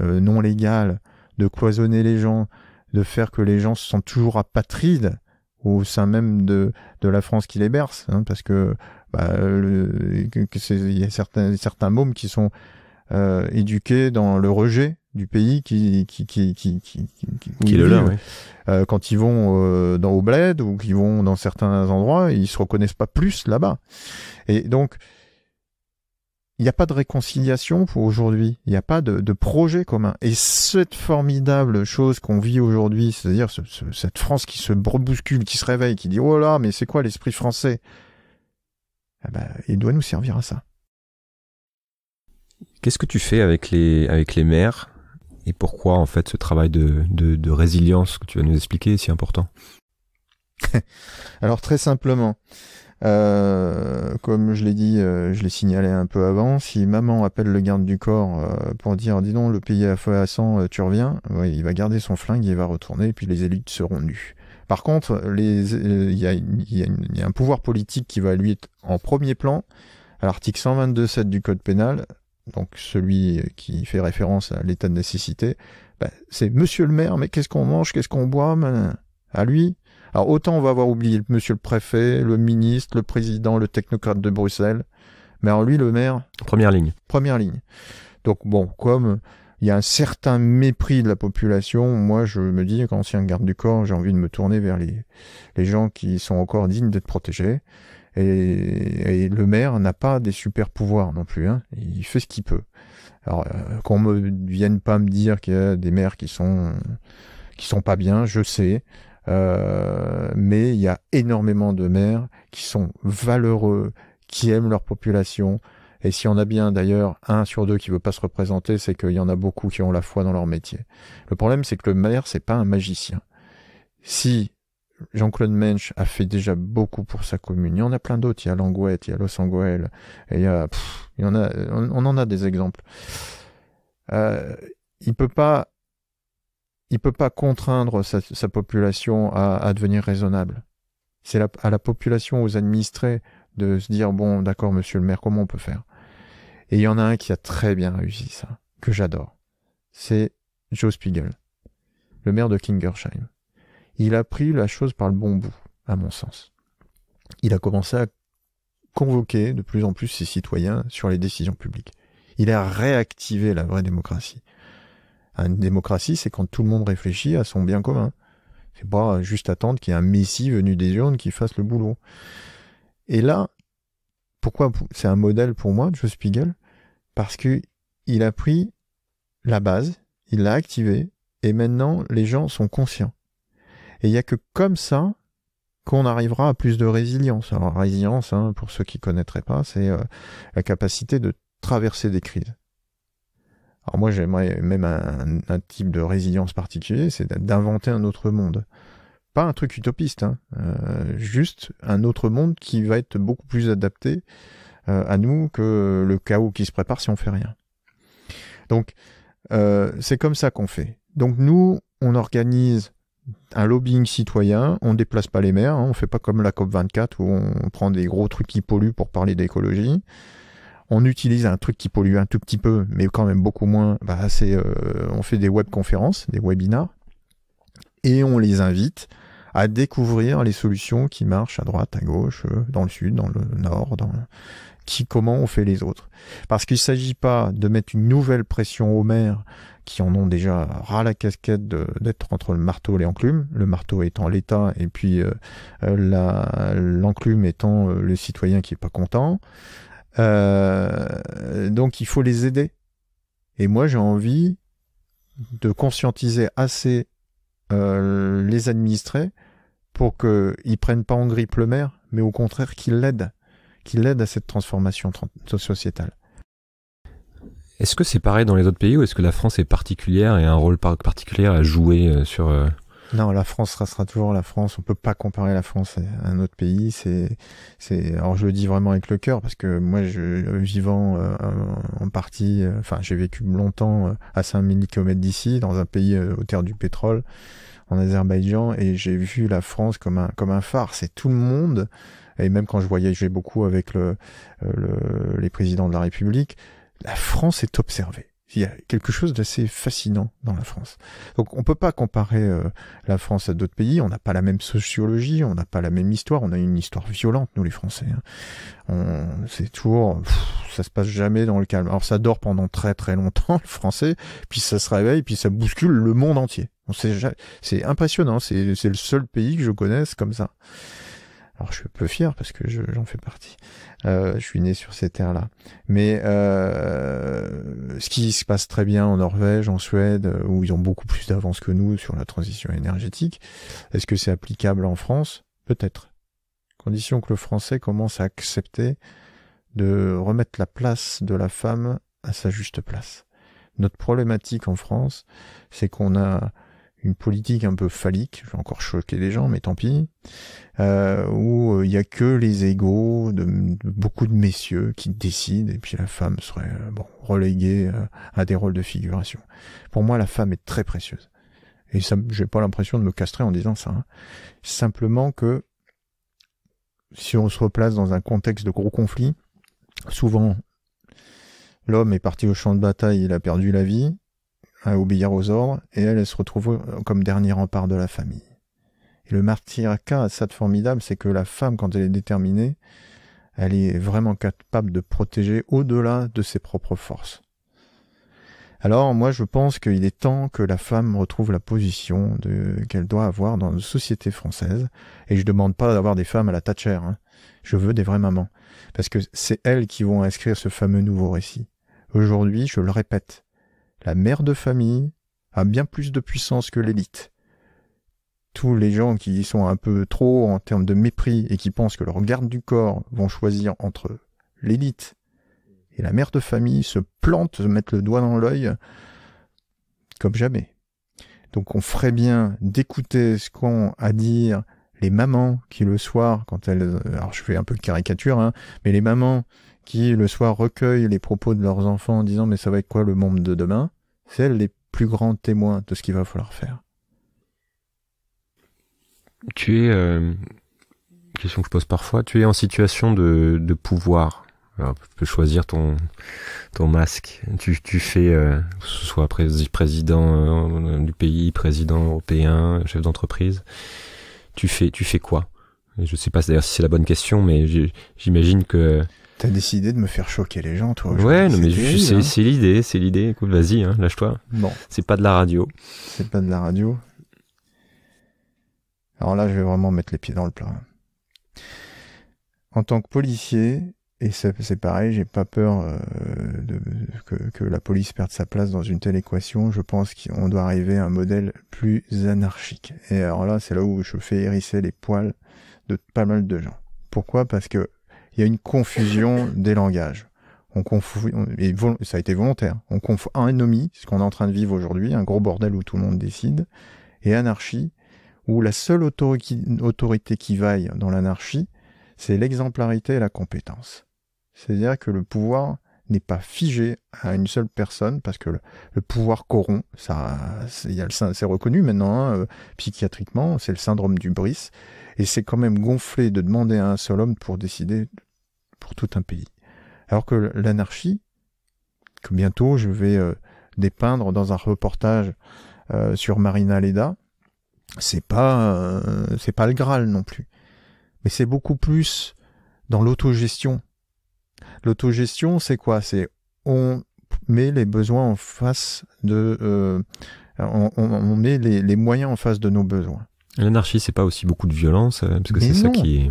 euh, non légale de cloisonner les gens, de faire que les gens se sentent toujours apatrides au sein même de, de la France qui les berce, hein, parce que bah, il y a certains, certains mômes qui sont euh, éduqués dans le rejet du pays qui qui qui le leur. Euh, quand ils vont dans au bled ou qu'ils vont dans certains endroits, ils se reconnaissent pas plus là-bas. Et donc il n'y a pas de réconciliation pour aujourd'hui, il n'y a pas de, projet commun. Et cette formidable chose qu'on vit aujourd'hui, c'est-à-dire cette France qui se bouscule, qui se réveille, qui dit oh là, mais c'est quoi l'esprit français eh ben, Il doit nous servir à ça. Qu'est-ce que tu fais avec les avec les maires et pourquoi en fait ce travail de, de, de résilience que tu vas nous expliquer est si important Alors très simplement, euh, comme je l'ai dit, euh, je l'ai signalé un peu avant, si maman appelle le garde du corps euh, pour dire dis donc le pays à feu à sang, tu reviens, il va garder son flingue, il va retourner, et puis les élites seront nues. Par contre, il y, a un pouvoir politique qui va lui être en premier plan, à l'article 122.7 du Code pénal, donc celui qui fait référence à l'état de nécessité, bah, c'est Monsieur le maire, mais qu'est-ce qu'on mange, qu'est-ce qu'on boit, à lui, alors autant on va avoir oublié monsieur le préfet, le ministre, le président, le technocrate de Bruxelles, mais alors lui, le maire... Première ligne. Première ligne. Donc bon, comme il y a un certain mépris de la population, moi je me dis, quand garde du corps, j'ai envie de me tourner vers les, les gens qui sont encore dignes d'être protégés. Et, le maire n'a pas des super pouvoirs non plus, hein. il fait ce qu'il peut. Alors euh, qu'on ne vienne pas me dire qu'il y a des maires qui sont qui sont pas bien, je sais. Euh, mais il y a énormément de maires qui sont valeureux, qui aiment leur population. Et si on a bien d'ailleurs un sur deux qui veut pas se représenter, c'est qu'il y en a beaucoup qui ont la foi dans leur métier. Le problème, c'est que le maire, c'est pas un magicien. Si Jean-Claude Mensch a fait déjà beaucoup pour sa commune. Il y en a plein d'autres. Il y a Langouette, il y a Los et il y a, il y en a, on, en a des exemples. Euh, il peut pas il peut pas contraindre sa, population à, à, devenir raisonnable. C'est à la population, aux administrés, de se dire bon, d'accord, monsieur le maire, comment on peut faire Et il y en a un qui a très bien réussi ça, que j'adore. C'est Joe Spiegel, le maire de Kingersheim. Il a pris la chose par le bon bout, à mon sens. Il a commencé à convoquer de plus en plus ses citoyens sur les décisions publiques. Il a réactivé la vraie démocratie une démocratie, c'est quand tout le monde réfléchit à son bien commun. C'est pas juste attendre qu'il y ait un messie venu des urnes qui fasse le boulot. Et là, pourquoi c'est un modèle pour moi, Joe Spiegel Parce que il a pris la base, il l'a activée, et maintenant les gens sont conscients. Et il n'y a que comme ça qu'on arrivera à plus de résilience. Alors résilience, hein, pour ceux qui connaîtraient pas, c'est euh, la capacité de traverser des crises. Alors moi j'aimerais même un, type de résilience particulier, c'est d'inventer un autre monde. Pas un truc utopiste, hein. euh, juste un autre monde qui va être beaucoup plus adapté euh, à nous que le chaos qui se prépare si on fait rien. Donc euh, c'est comme ça qu'on fait. Donc nous, on organise un lobbying citoyen, on ne déplace pas les maires, hein, on ne fait pas comme la COP24 où on prend des gros trucs qui polluent pour parler d'écologie on utilise un truc qui pollue un tout petit peu, mais quand même beaucoup moins, bah, c'est, euh, on fait des webconférences, des webinars, et on les invite à découvrir les solutions qui marchent à droite, à gauche, euh, dans le sud, dans le nord, dans qui, comment on fait les autres. Parce qu'il ne s'agit pas de mettre une nouvelle pression aux maires qui en ont déjà ras la casquette d'être entre le marteau et l'enclume, le marteau étant l'État et puis euh, l'enclume étant le citoyen qui est pas content. Euh, donc il faut les aider. Et moi j'ai envie de conscientiser assez euh, les administrés pour qu'ils prennent pas en grippe le maire, mais au contraire qu'ils l'aident, qu'ils l'aident à cette transformation sociétale. Est-ce que c'est pareil dans les autres pays ou est-ce que la France est particulière et a un rôle particulier à jouer euh, sur non, la France restera toujours la France. On peut pas comparer la France à un autre pays. C'est, c'est. Alors je le dis vraiment avec le cœur parce que moi, je vivant euh, en partie, euh, enfin, j'ai vécu longtemps euh, à 5000 km d'ici, dans un pays aux terres du pétrole, en Azerbaïdjan, et j'ai vu la France comme un comme un phare. C'est tout le monde. Et même quand je voyageais beaucoup avec le les présidents de la République, la France est observée il y a quelque chose d'assez fascinant dans la France. Donc on peut pas comparer euh, la France à d'autres pays, on n'a pas la même sociologie, on n'a pas la même histoire, on a une histoire violente, nous les Français. Hein. c'est toujours... ça se passe jamais dans le calme. Alors ça dort pendant très très longtemps, le Français, puis ça se réveille, puis ça bouscule le monde entier. c'est impressionnant, c'est, c'est le seul pays que je connaisse comme ça. Alors je suis peu fier parce que j'en fais partie. Euh, je suis né sur ces terres-là. Mais euh, ce qui se passe très bien en Norvège, en Suède, euh, où ils ont beaucoup plus d'avance que nous sur la transition énergétique, est-ce que c'est applicable en France Peut-être. Condition que le français commence à accepter de remettre la place de la femme à sa juste place. Notre problématique en France, c'est qu'on a une politique un peu phallique, je vais encore choquer des gens, mais tant pis, euh, où euh, il n'y a que les égaux de, beaucoup de messieurs qui décident, et puis la femme serait euh, reléguée à des rôles de figuration. Pour moi, la femme est très précieuse. Et ça, j'ai pas l'impression de me castrer en disant ça. Hein. Simplement que si on se replace dans un contexte de gros conflits, souvent l'homme est parti au champ de bataille, il a perdu la vie, à obéir aux ordres, et elle, elle se retrouve euh, comme dernier rempart de la famille. Et le martyr cas, ça de formidable, c'est que la femme, quand elle est déterminée, elle est vraiment capable de protéger au-delà de ses propres forces. Alors moi je pense qu'il est temps que la femme retrouve la position qu'elle doit avoir dans la société française. Et je demande pas d'avoir des femmes à la Thatcher. Hein. Je veux des vraies mamans. Parce que c'est elles qui vont inscrire ce fameux nouveau récit. Aujourd'hui, je le répète, la mère de famille a bien plus de puissance que l'élite. Tous les gens qui sont un peu trop en termes de mépris et qui pensent que leur garde du corps vont choisir entre l'élite et la mère de famille se plantent, se mettent le doigt dans l'œil comme jamais. Donc on ferait bien d'écouter ce qu'ont à dire les mamans qui le soir, quand elles, euh, alors je fais un peu de caricature, hein, mais les mamans qui le soir recueillent les propos de leurs enfants en disant mais ça va être quoi le monde de demain, c'est les plus grands témoins de ce qu'il va falloir faire. Tu es, euh, question que je pose parfois, tu es en situation de, de pouvoir. Alors, tu peux choisir ton, ton masque. Tu, tu fais, euh, que ce soit président euh, du pays, président européen, chef d'entreprise, tu fais, tu fais quoi Je sais pas d'ailleurs si c'est la bonne question, mais j'imagine que T'as décidé de me faire choquer les gens, toi. Ouais, non, mais c'est l'idée, c'est l'idée. Écoute, vas-y, hein, lâche-toi. Hein. Bon. C'est pas de la radio. C'est pas de la radio. Alors là, je vais vraiment mettre les pieds dans le plat. En tant que policier, et c'est pareil, j'ai pas peur euh, de, que, que, la police perde sa place dans une telle équation. Je pense qu'on doit arriver à un modèle plus anarchique. Et alors là, c'est là où je fais hérisser les poils de pas mal de gens. Pourquoi Parce que il y a une confusion des langages. On ça a été volontaire. On confond anomie, ce qu'on est en train de vivre aujourd'hui, un gros bordel où tout le monde décide, et anarchie, où la seule autorité qui vaille dans l'anarchie, c'est l'exemplarité et la compétence. C'est-à-dire que le pouvoir n'est pas figé à une seule personne parce que le, pouvoir corrompt. Ça, c'est reconnu maintenant hein, euh, psychiatriquement, c'est le syndrome du brice. et c'est quand même gonflé de demander à un seul homme pour décider pour tout un pays. Alors que l'anarchie, que bientôt je vais euh, dépeindre dans un reportage euh, sur Marina Leda, c'est pas euh, c'est pas le Graal non plus. Mais c'est beaucoup plus dans l'autogestion. L'autogestion, c'est quoi C'est on met les besoins en face de on, met les, les, moyens en face de nos besoins. L'anarchie, c'est pas aussi beaucoup de violence, parce que c'est ça qui est...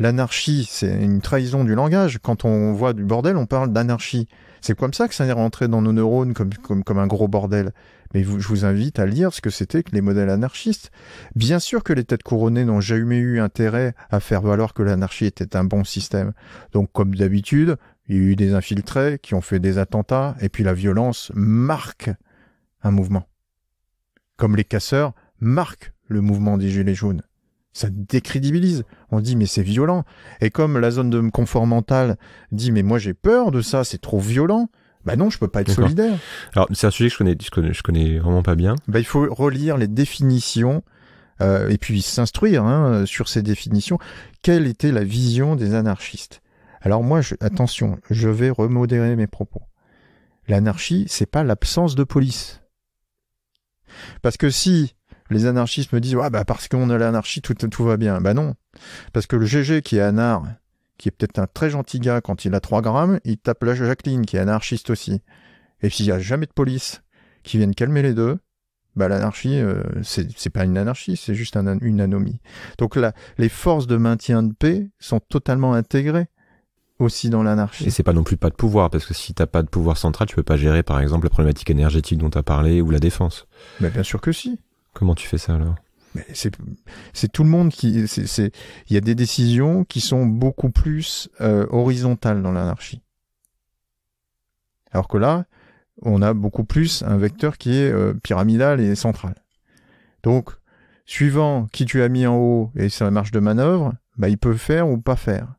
L'anarchie, c'est une trahison du langage. Quand on voit du bordel, on parle d'anarchie. C'est comme ça que ça est rentré dans nos neurones comme, comme, comme un gros bordel. Mais je vous invite à lire ce que c'était que les modèles anarchistes. Bien sûr que les têtes couronnées n'ont jamais eu intérêt à faire valoir que l'anarchie était un bon système. Donc comme d'habitude, il y a eu des infiltrés qui ont fait des attentats, et puis la violence marque un mouvement. Comme les casseurs marquent le mouvement des Gilets jaunes ça décrédibilise. On dit mais c'est violent. Et comme la zone de confort mental dit mais moi j'ai peur de ça, c'est trop violent. Bah non, je peux pas être solidaire. Alors c'est un sujet que je connais, je connais, vraiment pas bien. Bah il faut relire les définitions euh, et puis s'instruire hein, sur ces définitions. Quelle était la vision des anarchistes Alors moi, je, attention, je vais remodérer mes propos. L'anarchie, c'est pas l'absence de police. Parce que si les anarchistes me disent bah parce qu'on a l'anarchie tout, tout va bien. Bah non, parce que le GG qui est anard, qui est peut-être un très gentil gars quand il a 3 grammes, il tape la Jacqueline qui est anarchiste aussi. Et s'il n'y a jamais de police qui vienne calmer les deux, bah l'anarchie euh, c'est pas une anarchie, c'est juste une anomie. Donc là, les forces de maintien de paix sont totalement intégrées aussi dans l'anarchie. Et c'est pas non plus pas de pouvoir, parce que si t'as pas de pouvoir central, tu peux pas gérer, par exemple, la problématique énergétique dont t'as parlé ou la défense. Mais bien sûr que si. Comment tu fais ça alors c'est tout le monde qui il y a des décisions qui sont beaucoup plus euh, horizontales dans l'anarchie alors que là on a beaucoup plus un vecteur qui est euh, pyramidal et central donc suivant qui tu as mis en haut et sa marge de manœuvre bah il peut faire ou pas faire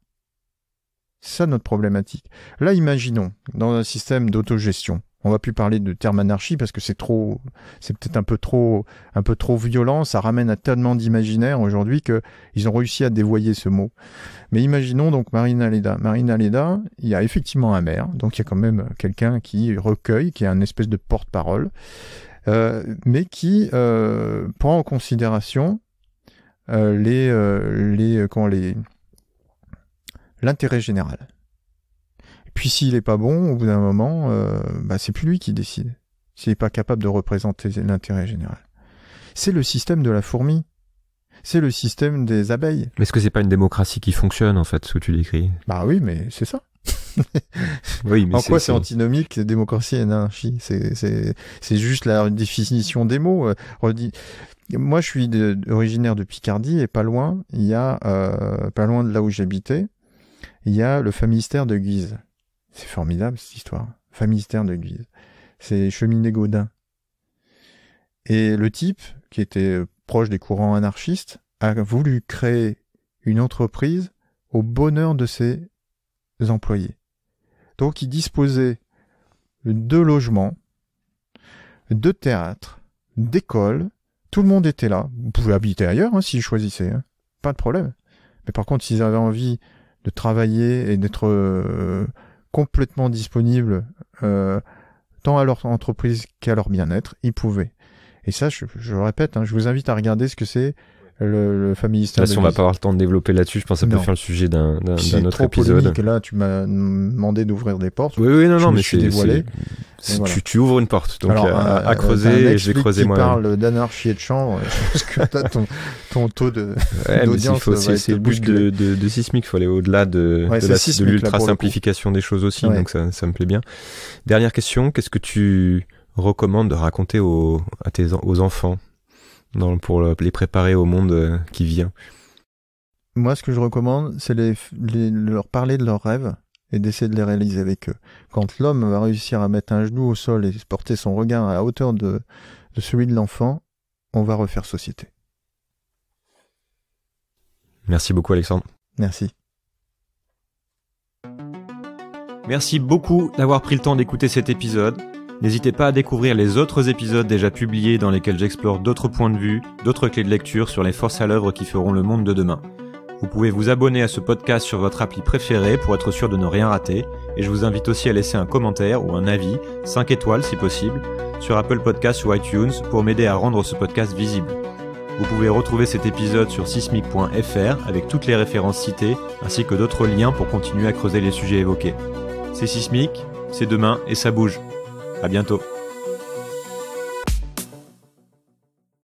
c'est ça notre problématique là imaginons dans un système d'autogestion on va plus parler de terme anarchie parce que c'est trop, c'est peut-être un peu trop, un peu trop violent. Ça ramène à tellement d'imaginaires aujourd'hui que ils ont réussi à dévoyer ce mot. Mais imaginons donc Marina Leda. Marina Leda, il y a effectivement un maire, donc il y a quand même quelqu'un qui recueille, qui est un espèce de porte-parole, euh, mais qui euh, prend en considération euh, les, les, les, l'intérêt général. Puis s'il n'est pas bon, au bout d'un moment, euh, bah, c'est plus lui qui décide. S'il n'est pas capable de représenter l'intérêt général. C'est le système de la fourmi. C'est le système des abeilles. Mais est-ce que c'est pas une démocratie qui fonctionne en fait, ce que tu décris Bah oui, mais c'est ça. oui, mais en quoi c'est antinomique, démocratie et anarchie C'est juste la définition des mots. Euh, moi, je suis originaire de Picardie et pas loin, il y a euh, pas loin de là où j'habitais, il y a le famistère de Guise. C'est formidable cette histoire. Stern de Guise. C'est Cheminée Gaudin. Et le type, qui était euh, proche des courants anarchistes, a voulu créer une entreprise au bonheur de ses employés. Donc il disposait de logements, de théâtres, d'écoles, tout le monde était là. Vous pouvez habiter ailleurs hein, s'ils choisissaient, hein. pas de problème. Mais par contre, s'ils avaient envie de travailler et d'être euh, complètement disponibles euh, tant à leur entreprise qu'à leur bien-être, ils pouvaient. Et ça, je, le répète, hein, je vous invite à regarder ce que c'est le, le Là, si on va pas avoir le temps de développer là-dessus, je pense que ça peut faire le sujet d'un autre trop épisode. Polémique. Là, tu m'as demandé d'ouvrir des portes. Oui, oui, non, non, mais je suis dévoilé. Tu, tu, ouvres une porte, donc euh, à, creuser, et je vais creuser moi. Tu parles d'anarchie et de chambre, euh, parce que ton, ton taux de. Ouais, c'est de, de, de Sismic, il faut aller au-delà de, de l'ultra-simplification des choses aussi, donc ça, ça me plaît bien. Dernière question, qu'est-ce que tu recommandes de raconter aux, à tes, aux enfants pour les préparer au monde euh, qui vient Moi, ce que je recommande, c'est leur parler de leurs rêves et d'essayer de les réaliser avec eux. Quand l'homme va réussir à mettre un genou au sol et porter son regard à la hauteur de celui de l'enfant, on va refaire société. Merci beaucoup Alexandre. Merci. Merci beaucoup d'avoir pris le temps d'écouter cet épisode. N'hésitez pas à découvrir les autres épisodes déjà publiés dans lesquels j'explore d'autres points de vue, d'autres clés de lecture sur les forces à l'œuvre qui feront le monde de demain. Vous pouvez vous abonner à ce podcast sur votre appli préférée pour être sûr de ne rien rater, et je vous invite aussi à laisser un commentaire ou un avis, 5 étoiles si possible, sur Apple Podcasts ou iTunes pour m'aider à rendre ce podcast visible. Vous pouvez retrouver cet épisode sur sismic.fr avec toutes les références citées, ainsi que d'autres liens pour continuer à creuser les sujets évoqués. C'est Sismic, c'est demain et ça bouge. A bientôt.